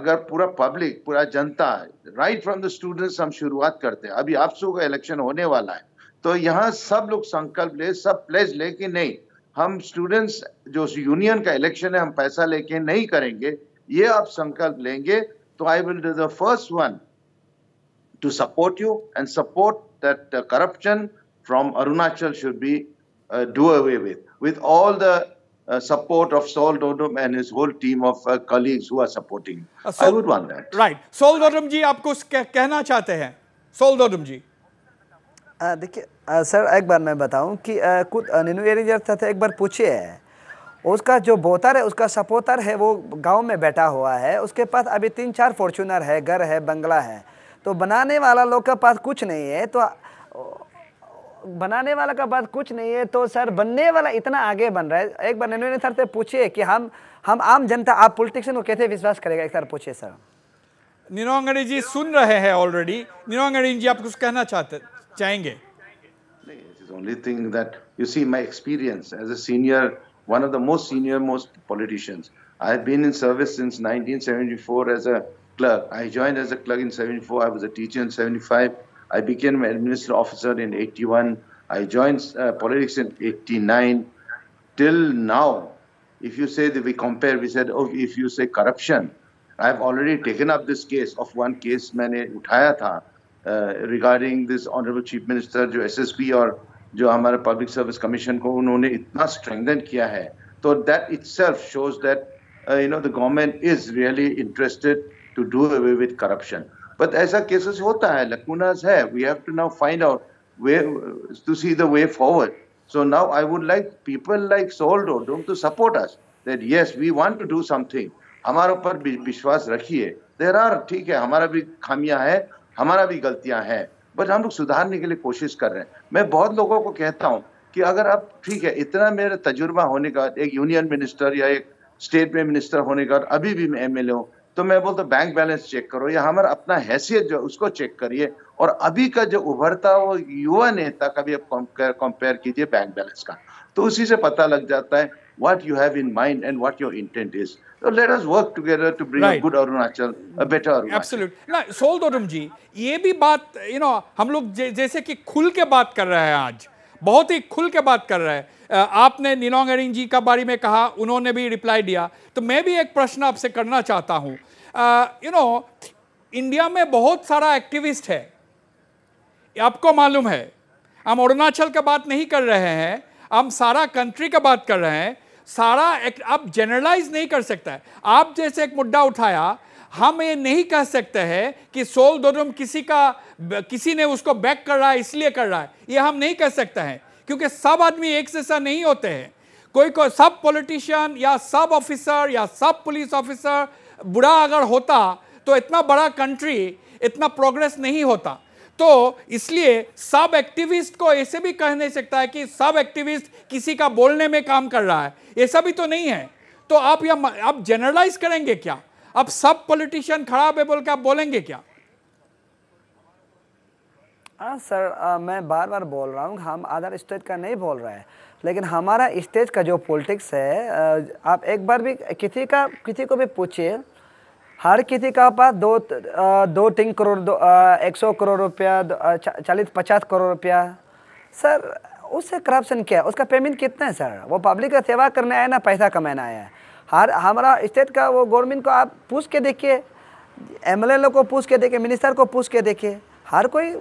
अगर पूरा पब्लिक पूरा जनता राइट फ्रॉम द स्टूडेंट्स हम शुरुआत करते हैं अभी आप का इलेक्शन होने वाला है तो यहाँ सब लोग संकल्प ले सब प्लेज ले कि नहीं हम स्टूडेंट्स जो यूनियन का इलेक्शन है हम पैसा लेके नहीं करेंगे ये आप संकल्प लेंगे तो I will the first one to support you and support that corruption from Arunachal should be do away with with all the Uh, support of Saul Dodum and his whole team of uh, colleagues who are supporting. Uh, Sol I would want that. Right. Saul Dodum ji, आपको कहना चाहते हैं. Saul Dodum ji. देखिए sir एक बार मैं बताऊं कि आ, कुछ नीनू एरियर था एक बार पूछे है उसका जो बोतर है उसका सपोतर है वो गांव में बैठा हुआ है उसके पास अभी तीन चार फॉर्चूनर है घर है बंगला है तो बनाने वाला लोग का पास कुछ नहीं है तो बनाने वाला का बात कुछ नहीं है तो सर बनने वाला इतना आगे बन रहा है एक बार नैनवे सर से पूछिए कि हम हम आम जनता आप पॉलिटिशियन को कैसे विश्वास करेगा एक सर पूछिए सर निरोंगणी जी सुन रहे हैं ऑलरेडी निरोंगणी जी आप कुछ कहना चाहते चाहेंगे only thing that you see my experience as a senior one of the most senior most politicians i have been in service since 1974 as a clerk i joined as a clerk in 74 i was a teacher in 75 i became an administrative officer in 81 i joined uh, politics in 89 till now if you say that we compare we said oh if you say corruption i have already taken up this case of one case maine uthaya tha regarding this honourable chief minister जो SSB और जो हमारे public service commission को उन्होंने इतना strengthen किया है तो that itself shows that you know the government is really interested to do away with corruption but ऐसा केसेस होता है लकुनाज है we have to now find out way to see the way forward so now I would like people like Saul Dodum to support us that yes we want to do something हमारे ऊपर विश्वास रखिए there are ठीक है हमारा भी खामियां है हमारा भी गलतियां हैं बट हम लोग सुधारने के लिए कोशिश कर रहे हैं मैं बहुत लोगों को कहता हूँ कि अगर आप ठीक है इतना मेरा तजुर्बा होने का एक यूनियन मिनिस्टर या एक स्टेट में मिनिस्टर होने का अभी भी मैं एम एल हूँ तो मैं बोलता हूँ बैंक बैलेंस चेक करो या हमारा अपना हैसियत जो उसको चेक करिए और अभी का जो उभरता वो युवा नेता का भी आप कंपेयर कीजिए बैंक बैलेंस का तो उसी से पता लग जाता है what you have in mind and what your intent is. So let us work together to bring right. a good Arunachal, a better Arunachal. Absolutely. ना सोल दोटम जी ये भी बात you know, हम लोग जैसे कि खुल के बात कर रहे हैं आज बहुत ही खुल के बात कर रहे हैं आपने निनोंग एरिंग जी का बारे में कहा उन्होंने भी रिप्लाई दिया तो मैं भी एक प्रश्न आपसे करना चाहता हूँ यू नो इंडिया में बहुत सारा एक्टिविस्ट है आपको मालूम है हम अरुणाचल का बात नहीं कर रहे हैं हम सारा कंट्री का बात कर रहे हैं सारा एक, अब जनरलाइज नहीं कर सकता है आप जैसे एक मुद्दा उठाया हम ये नहीं कह सकते हैं कि सोल दोनों किसी का किसी ने उसको बैक कर रहा है इसलिए कर रहा है ये हम नहीं कह सकते हैं क्योंकि सब आदमी एक जैसा नहीं होते हैं कोई कोई सब पॉलिटिशियन या सब ऑफिसर या सब पुलिस ऑफिसर बुरा अगर होता तो इतना बड़ा कंट्री इतना प्रोग्रेस नहीं होता तो इसलिए सब एक्टिविस्ट को ऐसे भी कह नहीं सकता है कि सब एक्टिविस्ट किसी का बोलने में काम कर रहा है ऐसा भी तो नहीं है तो आप यह आप जनरलाइज करेंगे क्या अब सब पॉलिटिशियन खराब है बोल के आप बोलेंगे क्या हाँ सर आ, मैं बार बार बोल रहा हूँ हम अदर स्टेट का नहीं बोल रहे हैं लेकिन हमारा स्टेट का जो पॉलिटिक्स है आप एक बार भी किसी का किसी को भी पूछिए हर किसी का पास दो दो तीन करोड़ दो एक सौ करोड़ रुपया चालीस पचास करोड़ रुपया सर उससे करप्शन क्या है उसका पेमेंट कितना है सर वो पब्लिक का सेवा करने आया ना पैसा कमाने आया है हर हमारा स्टेट का वो गवर्नमेंट को आप पूछ के देखिए एम एल को पूछ के देखिए मिनिस्टर को पूछ के देखिए हर कोई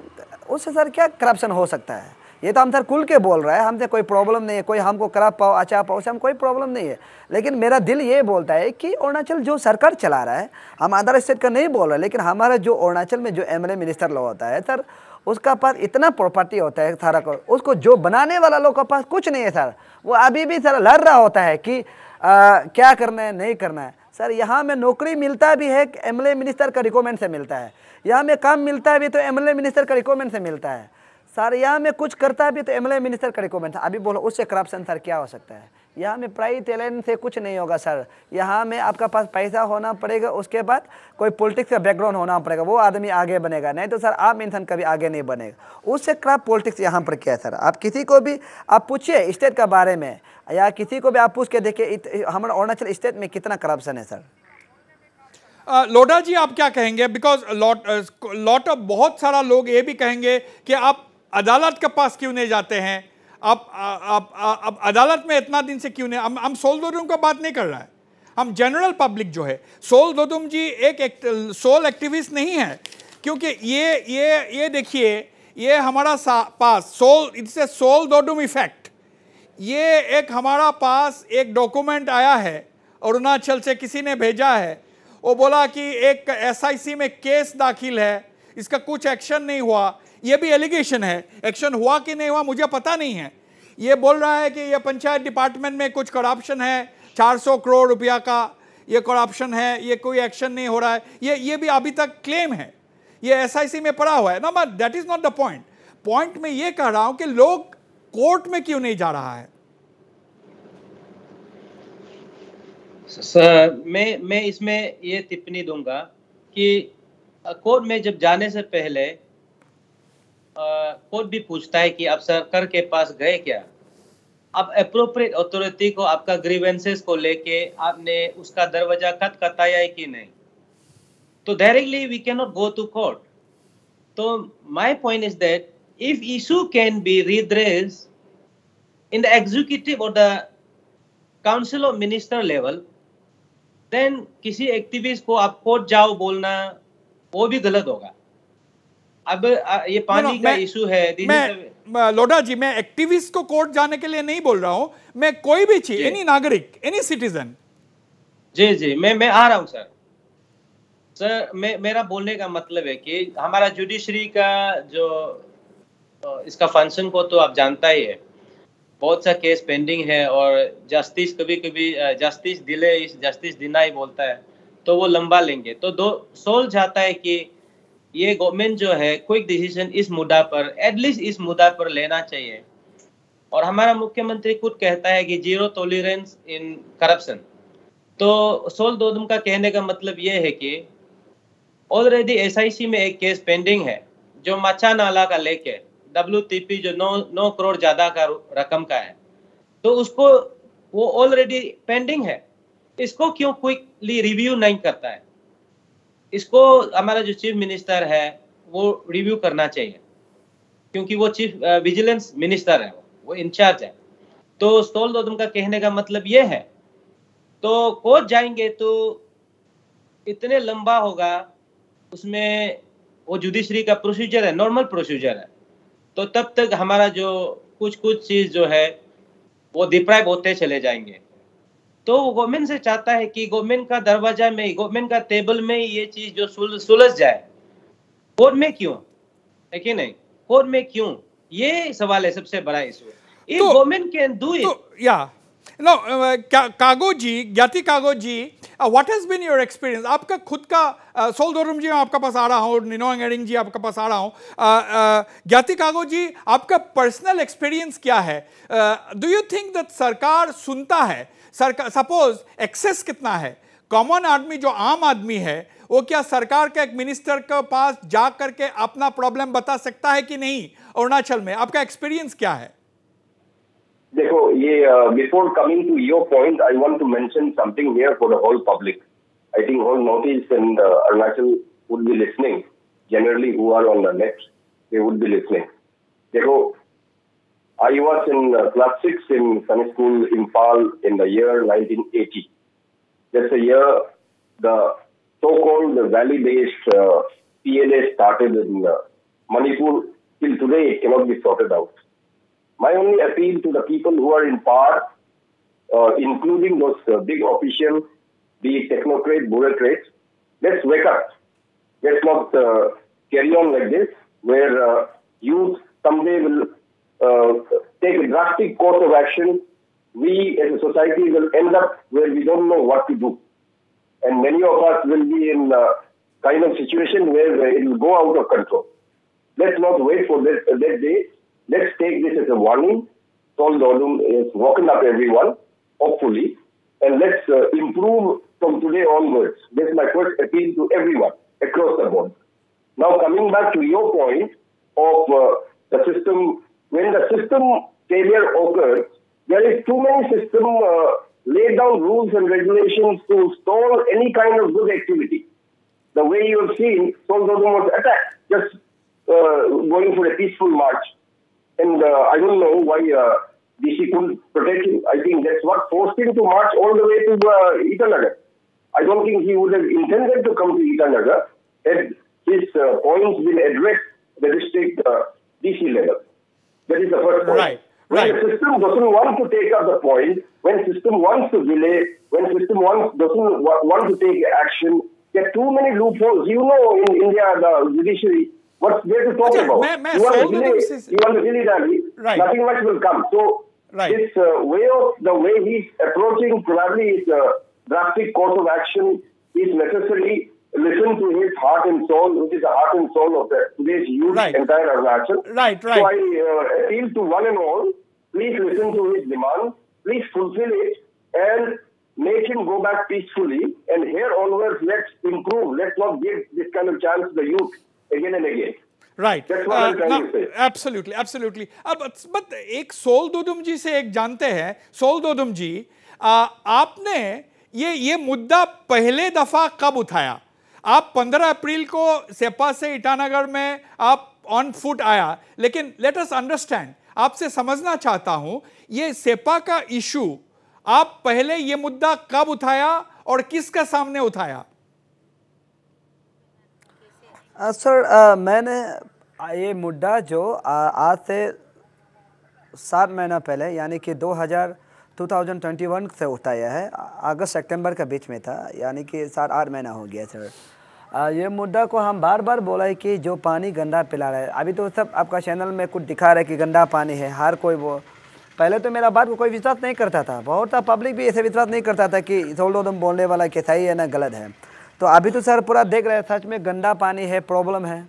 उससे सर क्या करप्शन हो सकता है ये तो हम सर खुल के बोल रहा है हमसे कोई प्रॉब्लम नहीं है कोई हमको खराब पाओ अच्छा पाओ से हम कोई प्रॉब्लम नहीं है लेकिन मेरा दिल ये बोलता है कि अरुणाचल जो सरकार चला रहा है हम अदर स्टेट का नहीं बोल रहे लेकिन हमारा जो अरुणाचल में जो एम मिनिस्टर लोग होता है सर उसका पास इतना प्रॉपर्टी होता है सारा को उसको जो बनाने वाला लोग का पास कुछ नहीं है सर वो अभी भी सर लड़ रहा होता है कि आ, क्या करना है नहीं करना है सर यहाँ में नौकरी मिलता भी है एम मिनिस्टर का रिकॉमेंट से मिलता है यहाँ में काम मिलता है भी तो एम मिनिस्टर का रिकॉमेंट से मिलता है सर यहाँ में कुछ करता भी तो एम मिनिस्टर का को था अभी बोलो उससे करप्शन सर क्या हो सकता है यहाँ में प्राई टैलेंट से कुछ नहीं होगा सर यहाँ में आपका पास पैसा होना पड़ेगा उसके बाद कोई पॉलिटिक्स का बैकग्राउंड होना पड़ेगा वो आदमी आगे बनेगा नहीं तो सर आप इंसान कभी आगे नहीं बनेगा उससे क्राफ पॉलिटिक्स यहाँ पर क्या है सर आप किसी को भी आप पूछिए स्टेट के बारे में या किसी को भी आप पूछ के देखिए हमारा अरुणाचल स्टेट में कितना करप्शन है सर लोडा जी आप क्या कहेंगे बिकॉज लॉट लॉट ऑफ बहुत सारा लोग ये भी कहेंगे कि आप अदालत के पास क्यों नहीं जाते हैं आप आप आप अदालत में इतना दिन से क्यों नहीं हम हम सोल दोदुम का बात नहीं कर रहा है हम जनरल पब्लिक जो है सोल दोदुम जी एक, एक सोल एक्टिविस्ट नहीं है क्योंकि ये ये ये देखिए ये हमारा पास Saul it's a Saul Dodum effect ये एक हमारा पास एक डॉक्यूमेंट आया है अरुणाचल से किसी ने भेजा है वो बोला कि एक एसआईसी में केस दाखिल है इसका कुछ एक्शन नहीं हुआ ये भी एलिगेशन है एक्शन हुआ कि नहीं हुआ मुझे पता नहीं है ये बोल रहा है कि ये पंचायत डिपार्टमेंट में कुछ करप्शन है 400 करोड़ रुपया का ये करप्शन है ये कोई एक्शन नहीं हो रहा है ये ये भी अभी तक क्लेम है ये एस में पड़ा हुआ है ना but that is not the point point में ये कह रहा हूं कि लोग कोर्ट में क्यों नहीं जा रहा है सर मैं मैं इसमें ये टिप्पणी दूंगा कि कोर्ट में जब जाने से पहले कोर्ट भी पूछता है कि आप सरकार के पास गए क्या अब अप्रोप्रिएट अथॉरिटी को आपका ग्रीवेंसेस को लेके आपने उसका दरवाजा कताया है कि नहीं तो directly we can not go to court तो my point is that if issue can be redress in the executive और the council of minister level then किसी एक्टिविस्ट को आप कोर्ट जाओ बोलना वो भी गलत होगा अब ये पानी का इशू है मैं लोडा जी मैं एक्टिविस्ट को कोर्ट जाने के लिए नहीं बोल रहा हूँ मैं कोई भी चीज एनी नागरिक एनी सिटीजन जी जी मैं मैं आ रहा हूँ सर सर मैं मेरा बोलने का मतलब है कि हमारा जुडिशरी का जो इसका फंक्शन को तो आप जानता ही है बहुत सा केस पेंडिंग है और जस्टिस कभी कभी जस्टिस डिले जस्टिस डिनाई बोलता है तो वो लंबा लेंगे तो दो सोल जाता है कि ये गवर्नमेंट जो है क्विक डिसीजन इस मुद्दा पर एटलीस्ट इस मुद्दा पर लेना चाहिए और हमारा मुख्यमंत्री खुद कहता है कि जीरो टॉलरेंस इन करप्शन तो सोल दोदम का कहने का मतलब ये है कि ऑलरेडी एसआईसी में एक केस पेंडिंग है जो मचा नाला का लेके डब्ल्यू जो नौ नौ करोड़ ज्यादा का रकम का है तो उसको वो ऑलरेडी पेंडिंग है इसको क्यों क्विकली रिव्यू नहीं करता है इसको हमारा जो चीफ मिनिस्टर है वो रिव्यू करना चाहिए क्योंकि वो चीफ विजिलेंस मिनिस्टर है वो, इंचार्ज है तो सोल दो का कहने का मतलब ये है तो कोच जाएंगे तो इतने लंबा होगा उसमें वो जुडिशरी का प्रोसीजर है नॉर्मल प्रोसीजर है तो तब तक हमारा जो कुछ कुछ चीज़ जो है वो डिप्राइव होते चले जाएंगे तो गवर्नमेंट से चाहता है कि गवर्नमेंट का दरवाजा में गवर्नमेंट का टेबल में ये चीज जो सुलझ जाए कोर्ट में क्यों है कि नहीं कोर्ट में क्यों ये सवाल है सबसे बड़ा issue if government can do it या no Kago ji Gyati Kago ji what has been your experience आपका खुद का सोल दोरम जी मैं आपका पास आ रहा हूँ निनो एडिंग जी आपके पास आ रहा हूँ ज्ञाति कागो जी आपका पर्सनल एक्सपीरियंस क्या है डू यू थिंक दैट सरकार सुनता है सरकार सपोज एक्सेस कितना है कॉमन आदमी जो आम आदमी है वो क्या सरकार के एक मिनिस्टर के पास जा करके अपना प्रॉब्लम बता सकता है कि नहीं अरुणाचल में आपका एक्सपीरियंस क्या है देखो ये before coming to your point I want to mention something here for the whole public I think whole north east and Arunachal would be listening generally who are on the net they would be listening देखो I was in uh, class 6 in Sunny School in Pal in the year 1980. That's the year the so-called valley-based uh, PLA started in uh, Manipur. Till today, it cannot be sorted out. My only appeal to the people who are in power, uh, including those uh, big officials, the technocrats, bureaucrats, let's wake up. Let's not uh, carry on like this, where uh, youth someday will uh, take a drastic course of action, we as a society will end up where we don't know what to do. And many of us will be in a uh, kind of situation where it will go out of control. Let's not wait for that, uh, that day. Let's take this as a warning. Saul Dodum is woken up everyone, hopefully, and let's uh, improve from today onwards. That's my first appeal to everyone across the board. Now, coming back to your point of uh, the system when the system failure occurs, there is too many system uh, laid down rules and regulations to stall any kind of good activity. The way you have seen, Solzhenitsyn was attacked just uh, going for a peaceful march. And uh, I don't know why uh, DC couldn't protect him. I think that's what forced him to march all the way to uh, Itanagar. I don't think he would have intended to come to Itanagar had his uh, points been addressed at the district uh, DC level. That is the first point. Right. When right. the system doesn't want to take up the point, when system wants to delay, when system wants doesn't want to take action, there are too many loopholes. You know, in India, the judiciary, what's there to talk okay, about? you, want to delay, is... you want to delay that. Right. Nothing much will come. So right. this uh, way of the way he's approaching probably is a uh, drastic course of action is necessary listen to his heart and soul, which is the heart and soul of the, today's youth, right. entire Arunachal. Right, right. So I uh, appeal to one and all, please listen to his demand, please fulfill it, and make him go back peacefully. And here onwards, let's improve. Let's not give this kind of chance to the youth again and again. Right absolutely absolutely अब but एक सोल दोदुम जी से एक जानते हैं soul Dodum जी आ, आपने ये ये मुद्दा पहले दफ़ा कब उठाया आप 15 अप्रैल को सेपा से ईटानगर में आप ऑन फुट आया लेकिन लेट अस अंडरस्टैंड आपसे समझना चाहता हूं ये सेपा का इशू आप पहले ये मुद्दा कब उठाया और किसके सामने उठाया सर सर uh, मैंने ये मुद्दा जो uh, आज से सात महीना पहले यानी कि 2000 2021 से उठाया है अगस्त सितंबर के बीच में था यानी कि सात आठ महीना हो गया सर ये मुद्दा को हम बार बार बोला है कि जो पानी गंदा पिला रहा है अभी तो सब आपका चैनल में कुछ दिखा रहा है कि गंदा पानी है हर कोई वो पहले तो मेरा बात को कोई विश्वास नहीं करता था बहुत सा पब्लिक भी ऐसे विश्वास नहीं करता था कि सोलो तुम बोलने वाला कि सही है ना गलत है तो अभी तो सर पूरा देख रहे हैं सच में गंदा पानी है प्रॉब्लम है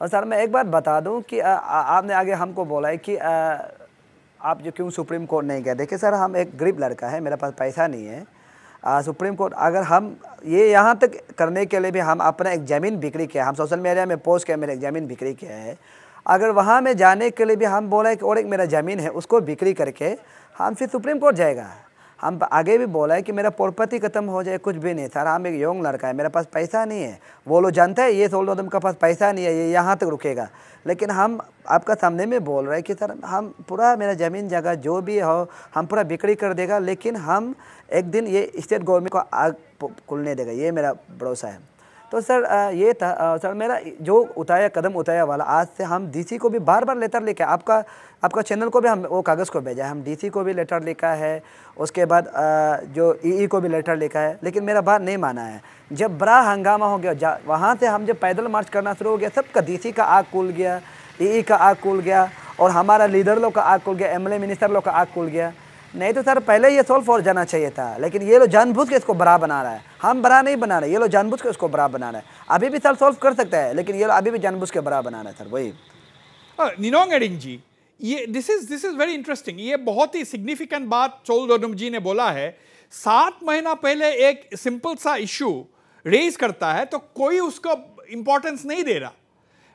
और सर मैं एक बात बता दूँ कि आपने आगे हमको बोला है कि आप जो क्यों सुप्रीम कोर्ट नहीं गए देखिए सर हम एक गरीब लड़का है मेरे पास पैसा नहीं है सुप्रीम कोर्ट अगर हम ये यहाँ तक करने के लिए भी हम अपना एक ज़मीन बिक्री किया हम सोशल मीडिया में पोस्ट किया मेरा एक ज़मीन बिक्री किया है अगर वहाँ में जाने के लिए भी हम बोला कि और एक मेरा ज़मीन है उसको बिक्री करके हम फिर सुप्रीम कोर्ट जाएगा हम आगे भी बोला है कि मेरा प्रॉपर्टी खत्म हो जाए कुछ भी नहीं सर हम एक यंग लड़का है मेरे पास पैसा नहीं है वो लोग जानते हैं ये सोल दो तुमका पास पैसा नहीं है ये यहाँ तक रुकेगा लेकिन हम आपका सामने में बोल रहे हैं कि सर हम पूरा मेरा ज़मीन जगह जो भी हो हम पूरा बिक्री कर देगा लेकिन हम एक दिन ये स्टेट गवर्नमेंट को आग खुलने देगा ये मेरा भरोसा है तो सर ये था सर मेरा जो उठाया कदम उठाया वाला आज से हम डीसी को भी बार बार लेटर लिखा है आपका आपका चैनल को भी हम वो कागज़ को भेजा है हम डीसी को भी लेटर लिखा है उसके बाद जो ईई e e को भी लेटर लिखा है लेकिन मेरा बात नहीं माना है जब बड़ा हंगामा हो गया वहाँ से हम जब पैदल मार्च करना शुरू हो गया सबका डी का आग कूल गया ई e का आग कूल गया और हमारा लीडर लोग का आग कुल गया एम मिनिस्टर लोग का आग कूल गया नहीं तो सर पहले ये सोल्व हो जाना चाहिए था लेकिन ये लोग जानबूझ के इसको बड़ा बना रहा है हम बड़ा नहीं बना रहे ये लोग जानबूझ के उसको बड़ा बना रहे हैं अभी भी सर सोल्व कर सकता है लेकिन ये लोग अभी भी जानबूझ के बड़ा बना रहे हैं सर वही निनोंग एडिंग जी ये this is this is very interesting ये बहुत ही सिग्निफिकेंट बात चोल दोनुम जी ने बोला है सात महीना पहले एक सिंपल सा इश्यू रेज करता है तो कोई उसको इंपॉर्टेंस नहीं दे रहा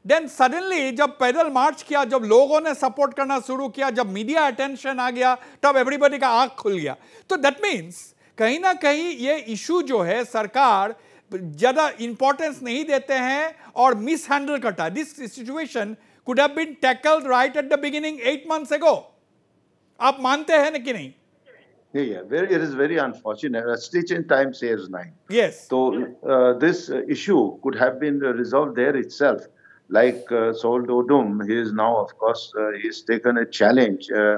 देन सडनली जब पैदल मार्च किया जब लोगों ने सपोर्ट करना शुरू किया जब मीडिया अटेंशन आ गया तब एवरीबडी का आंख खुल गया तो दैट मीन्स कहीं ना कहीं ये इशू जो है सरकार ज़्यादा इंपॉर्टेंस नहीं देते हैं और मिस हैंडल करता है this situation could have been tackled right at the beginning at months ago आप मानते हैं ना कि नहीं Yeah, yeah, very, it is very unfortunate. A stitch in time saves nine. Yes. So तो, uh, this issue could have been resolved there itself. like uh, Sol Dodum, he is now, of course, uh, he's taken a challenge uh,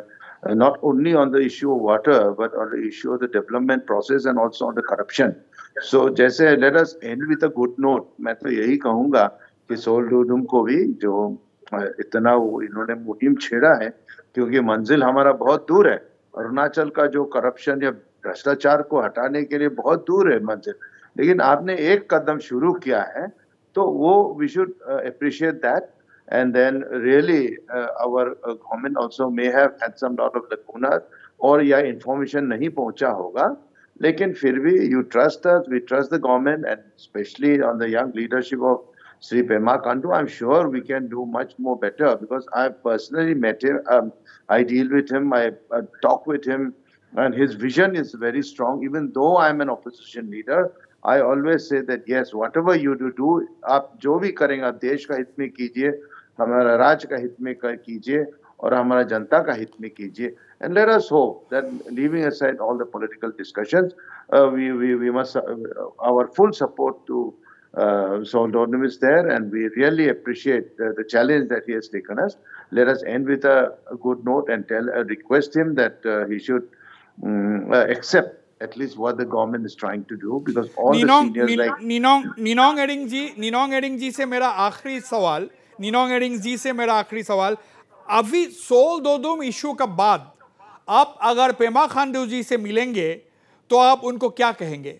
not only on the issue of water, but on the issue of the development process and also on the corruption. So, जैसे let us end with a good note. मैं तो यही कहूँगा कि soul डोडुम को भी जो इतना वो इन्होंने मुहिम छेड़ा है क्योंकि मंजिल हमारा बहुत दूर है अरुणाचल का जो करप्शन या भ्रष्टाचार को हटाने के लिए बहुत दूर है मंजिल लेकिन आपने एक कदम शुरू किया है So वो we should appreciate that and then really uh, our uh, government also may have had some lot of lacunas और या information नहीं पहुंचा होगा लेकिन फिर भी you trust us we trust the government and especially on the young leadership of Sri Pema Kandu I'm sure we can do much more better because I personally met him um, I deal with him I uh, talk with him and his vision is very strong even though I'm an opposition leader always say that yes, whatever you do, do. आप जो भी करेंगे आप देश का हित में कीजिए हमारा राज्य का हित में कीजिए और हमारा जनता का हित में कीजिए and let us hope that leaving aside all the political discussions we we we must our full support to Uh, so uh, uh, Lordnum is there, and we really appreciate the, challenge that he has taken us. Let us end with a, good note and tell, uh, request him that he should mm, accept at least what the government is trying to do because all Ninong, the seniors Ninong, like Ninong Ninong Edding ji Ninong Edding ji से मेरा आखिरी सवाल Ninong Edding ji से मेरा आखिरी सवाल अभी soul दो दुम इशू के बाद आप अगर पेमा खांडू जी से मिलेंगे तो आप उनको क्या कहेंगे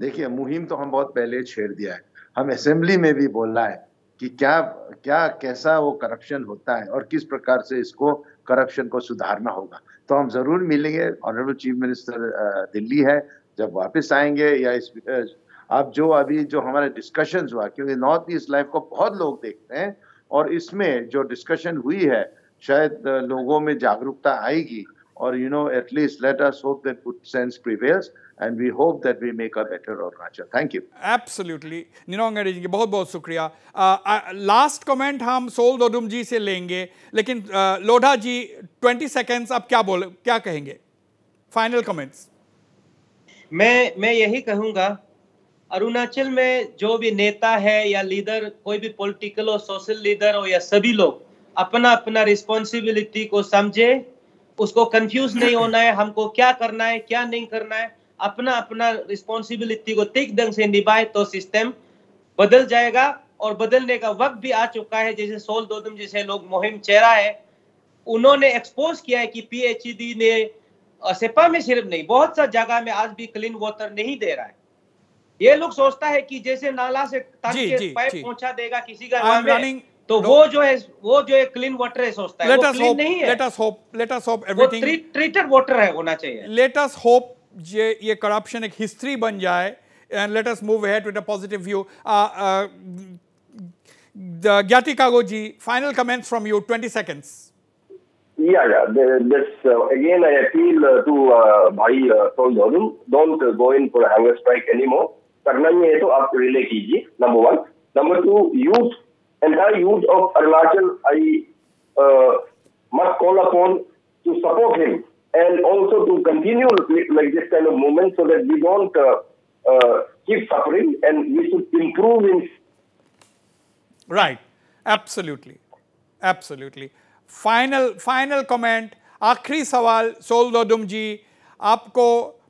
देखिए मुहिम तो हम बहुत पहले छेड़ दिया है हम असेंबली में भी बोला है कि क्या क्या कैसा वो करप्शन होता है और किस प्रकार से इसको करप्शन को सुधारना होगा तो हम जरूर मिलेंगे ऑनरेबल चीफ मिनिस्टर दिल्ली है जब वापस आएंगे या इस अब जो अभी जो हमारे डिस्कशंस हुआ क्योंकि नॉर्थ ईस्ट लाइफ को बहुत लोग देखते हैं और इसमें जो डिस्कशन हुई है शायद लोगों में जागरूकता आएगी और you know at least let us hope that good sense prevails and we hope that we make a better Arunachal. Thank you. Absolutely. Ji, bahut bahut के Uh, uh, last comment comment Sol Dodum Ji se lenge, lekin uh, Lodha Ji, 20 seconds, ab kya बोले kya kahenge? Final comments. मैं मैं यही कहूंगा अरुणाचल में जो भी नेता है या लीडर कोई भी पॉलिटिकल और सोशल लीडर हो या सभी लोग अपना अपना रिस्पॉन्सिबिलिटी को समझे उसको कंफ्यूज नहीं होना है हमको क्या करना है क्या नहीं करना है अपना अपना रिस्पॉन्सिबिलिटी को ठीक ढंग से निभाए तो सिस्टम बदल जाएगा और बदलने का वक्त भी आ चुका है जैसे सोल दोदम जैसे लोग मुहिम चेहरा है उन्होंने एक्सपोज किया है कि पीएचईडी ने सेपा में सिर्फ नहीं बहुत सा जगह में आज भी क्लीन वाटर नहीं दे रहा है ये लोग सोचता है कि जैसे नाला से पाइप पहुंचा देगा किसी का नाम running... तो no. वो जो है वो जो है क्लीन वाटर है सोचता है वो लेट नहीं है let us hope let us hope everything वो ट्रीटेड वाटर है होना चाहिए लेट अस होप ये ये करप्शन एक हिस्ट्री बन जाए and let us move head with a positive view Kago ji final comments from you 20 seconds. Yeah, yeah. This, uh, again, I appeal uh, to uh, Bhai uh, from Dhorum, don't uh, go in for a hunger strike anymore. करना ही है तो आप relay कीजिए one, number two, youth entire youth of Arunachal, I uh, must call upon to support him and also to continue like this kind of movement so that we don't uh, uh, keep suffering and we should improve in. Right, absolutely, absolutely. final final comment आखिरी सवाल सोलदोदुम जी आपको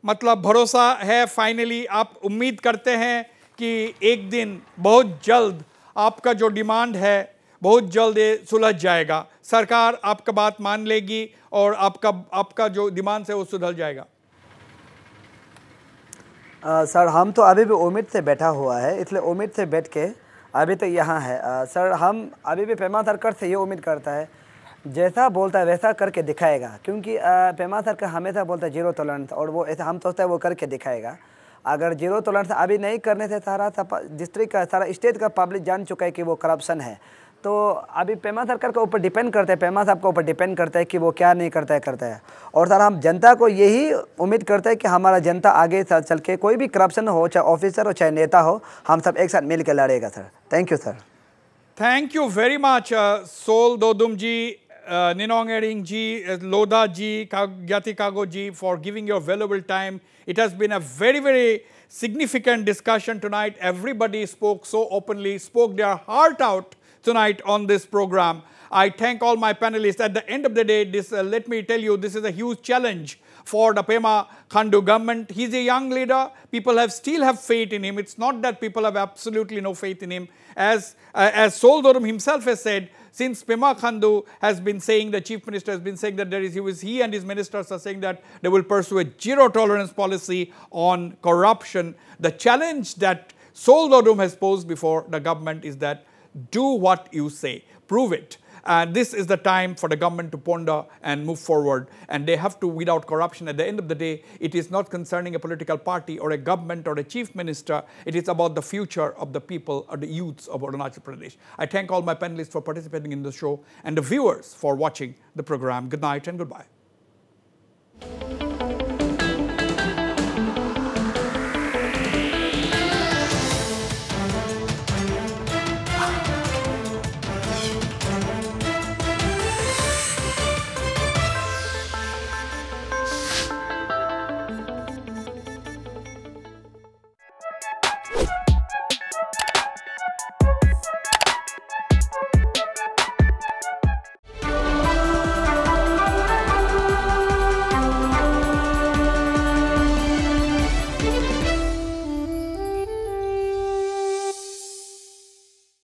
मतलब भरोसा है finally आप उम्मीद करते हैं कि एक दिन बहुत जल्द आपका जो डिमांड है बहुत जल्द ये सुलझ जाएगा सरकार आपका बात मान लेगी और आपका आपका जो डिमांड है वो सुधर जाएगा आ, सर हम तो अभी भी उम्मीद से बैठा हुआ है इसलिए उम्मीद से बैठ के अभी तो यहाँ है आ, सर हम अभी भी पेमा सरकार से ये उम्मीद करता है जैसा बोलता है वैसा करके दिखाएगा क्योंकि पेमा सरकार हमेशा बोलता है जीरो टॉलरेंस और वो ऐसा हम सोचते हैं वो करके दिखाएगा अगर जीरो टॉलरेंस अभी नहीं करने से सारा डिस्ट्रिक्ट का सारा स्टेट का पब्लिक जान चुका है कि वो करप्शन है तो अभी पेमा सरकार के ऊपर डिपेंड करते हैं पेमा साहब के ऊपर डिपेंड करता है कि वो क्या नहीं करता है करता है और सर हम जनता को यही उम्मीद करते हैं कि हमारा जनता आगे साथ चल के कोई भी करप्शन हो चाहे ऑफिसर हो चाहे नेता हो हम सब एक साथ मिलकर लड़ेगा sir thank you sir thank you very much soul दो जी निनोंगेरिंग जी लोधा जी ज्ञाति कागो जी for giving your वेलेबल time it has been a very very significant discussion to night everybody spoke so openly spoke there heart out tonight on this program. I thank all my panelists. At the end of the day, this, uh, let me tell you, this is a huge challenge for the Pema Khandu government. He's a young leader. People have still have faith in him. It's not that people have absolutely no faith in him. As, uh, as Sol Dorum himself has said, since Pema Khandu has been saying, the chief minister has been saying that there is, he, was, he and his ministers are saying that they will pursue a zero tolerance policy on corruption. The challenge that Sol Dorum has posed before the government is that do what you say, prove it. Uh, this is the time for the government to ponder and move forward. And they have to, without corruption, at the end of the day, it is not concerning a political party or a government or a chief minister. It is about the future of the people or uh, the youths of Arunachal Pradesh. I thank all my panelists for participating in the show and the viewers for watching the program. Good night and goodbye.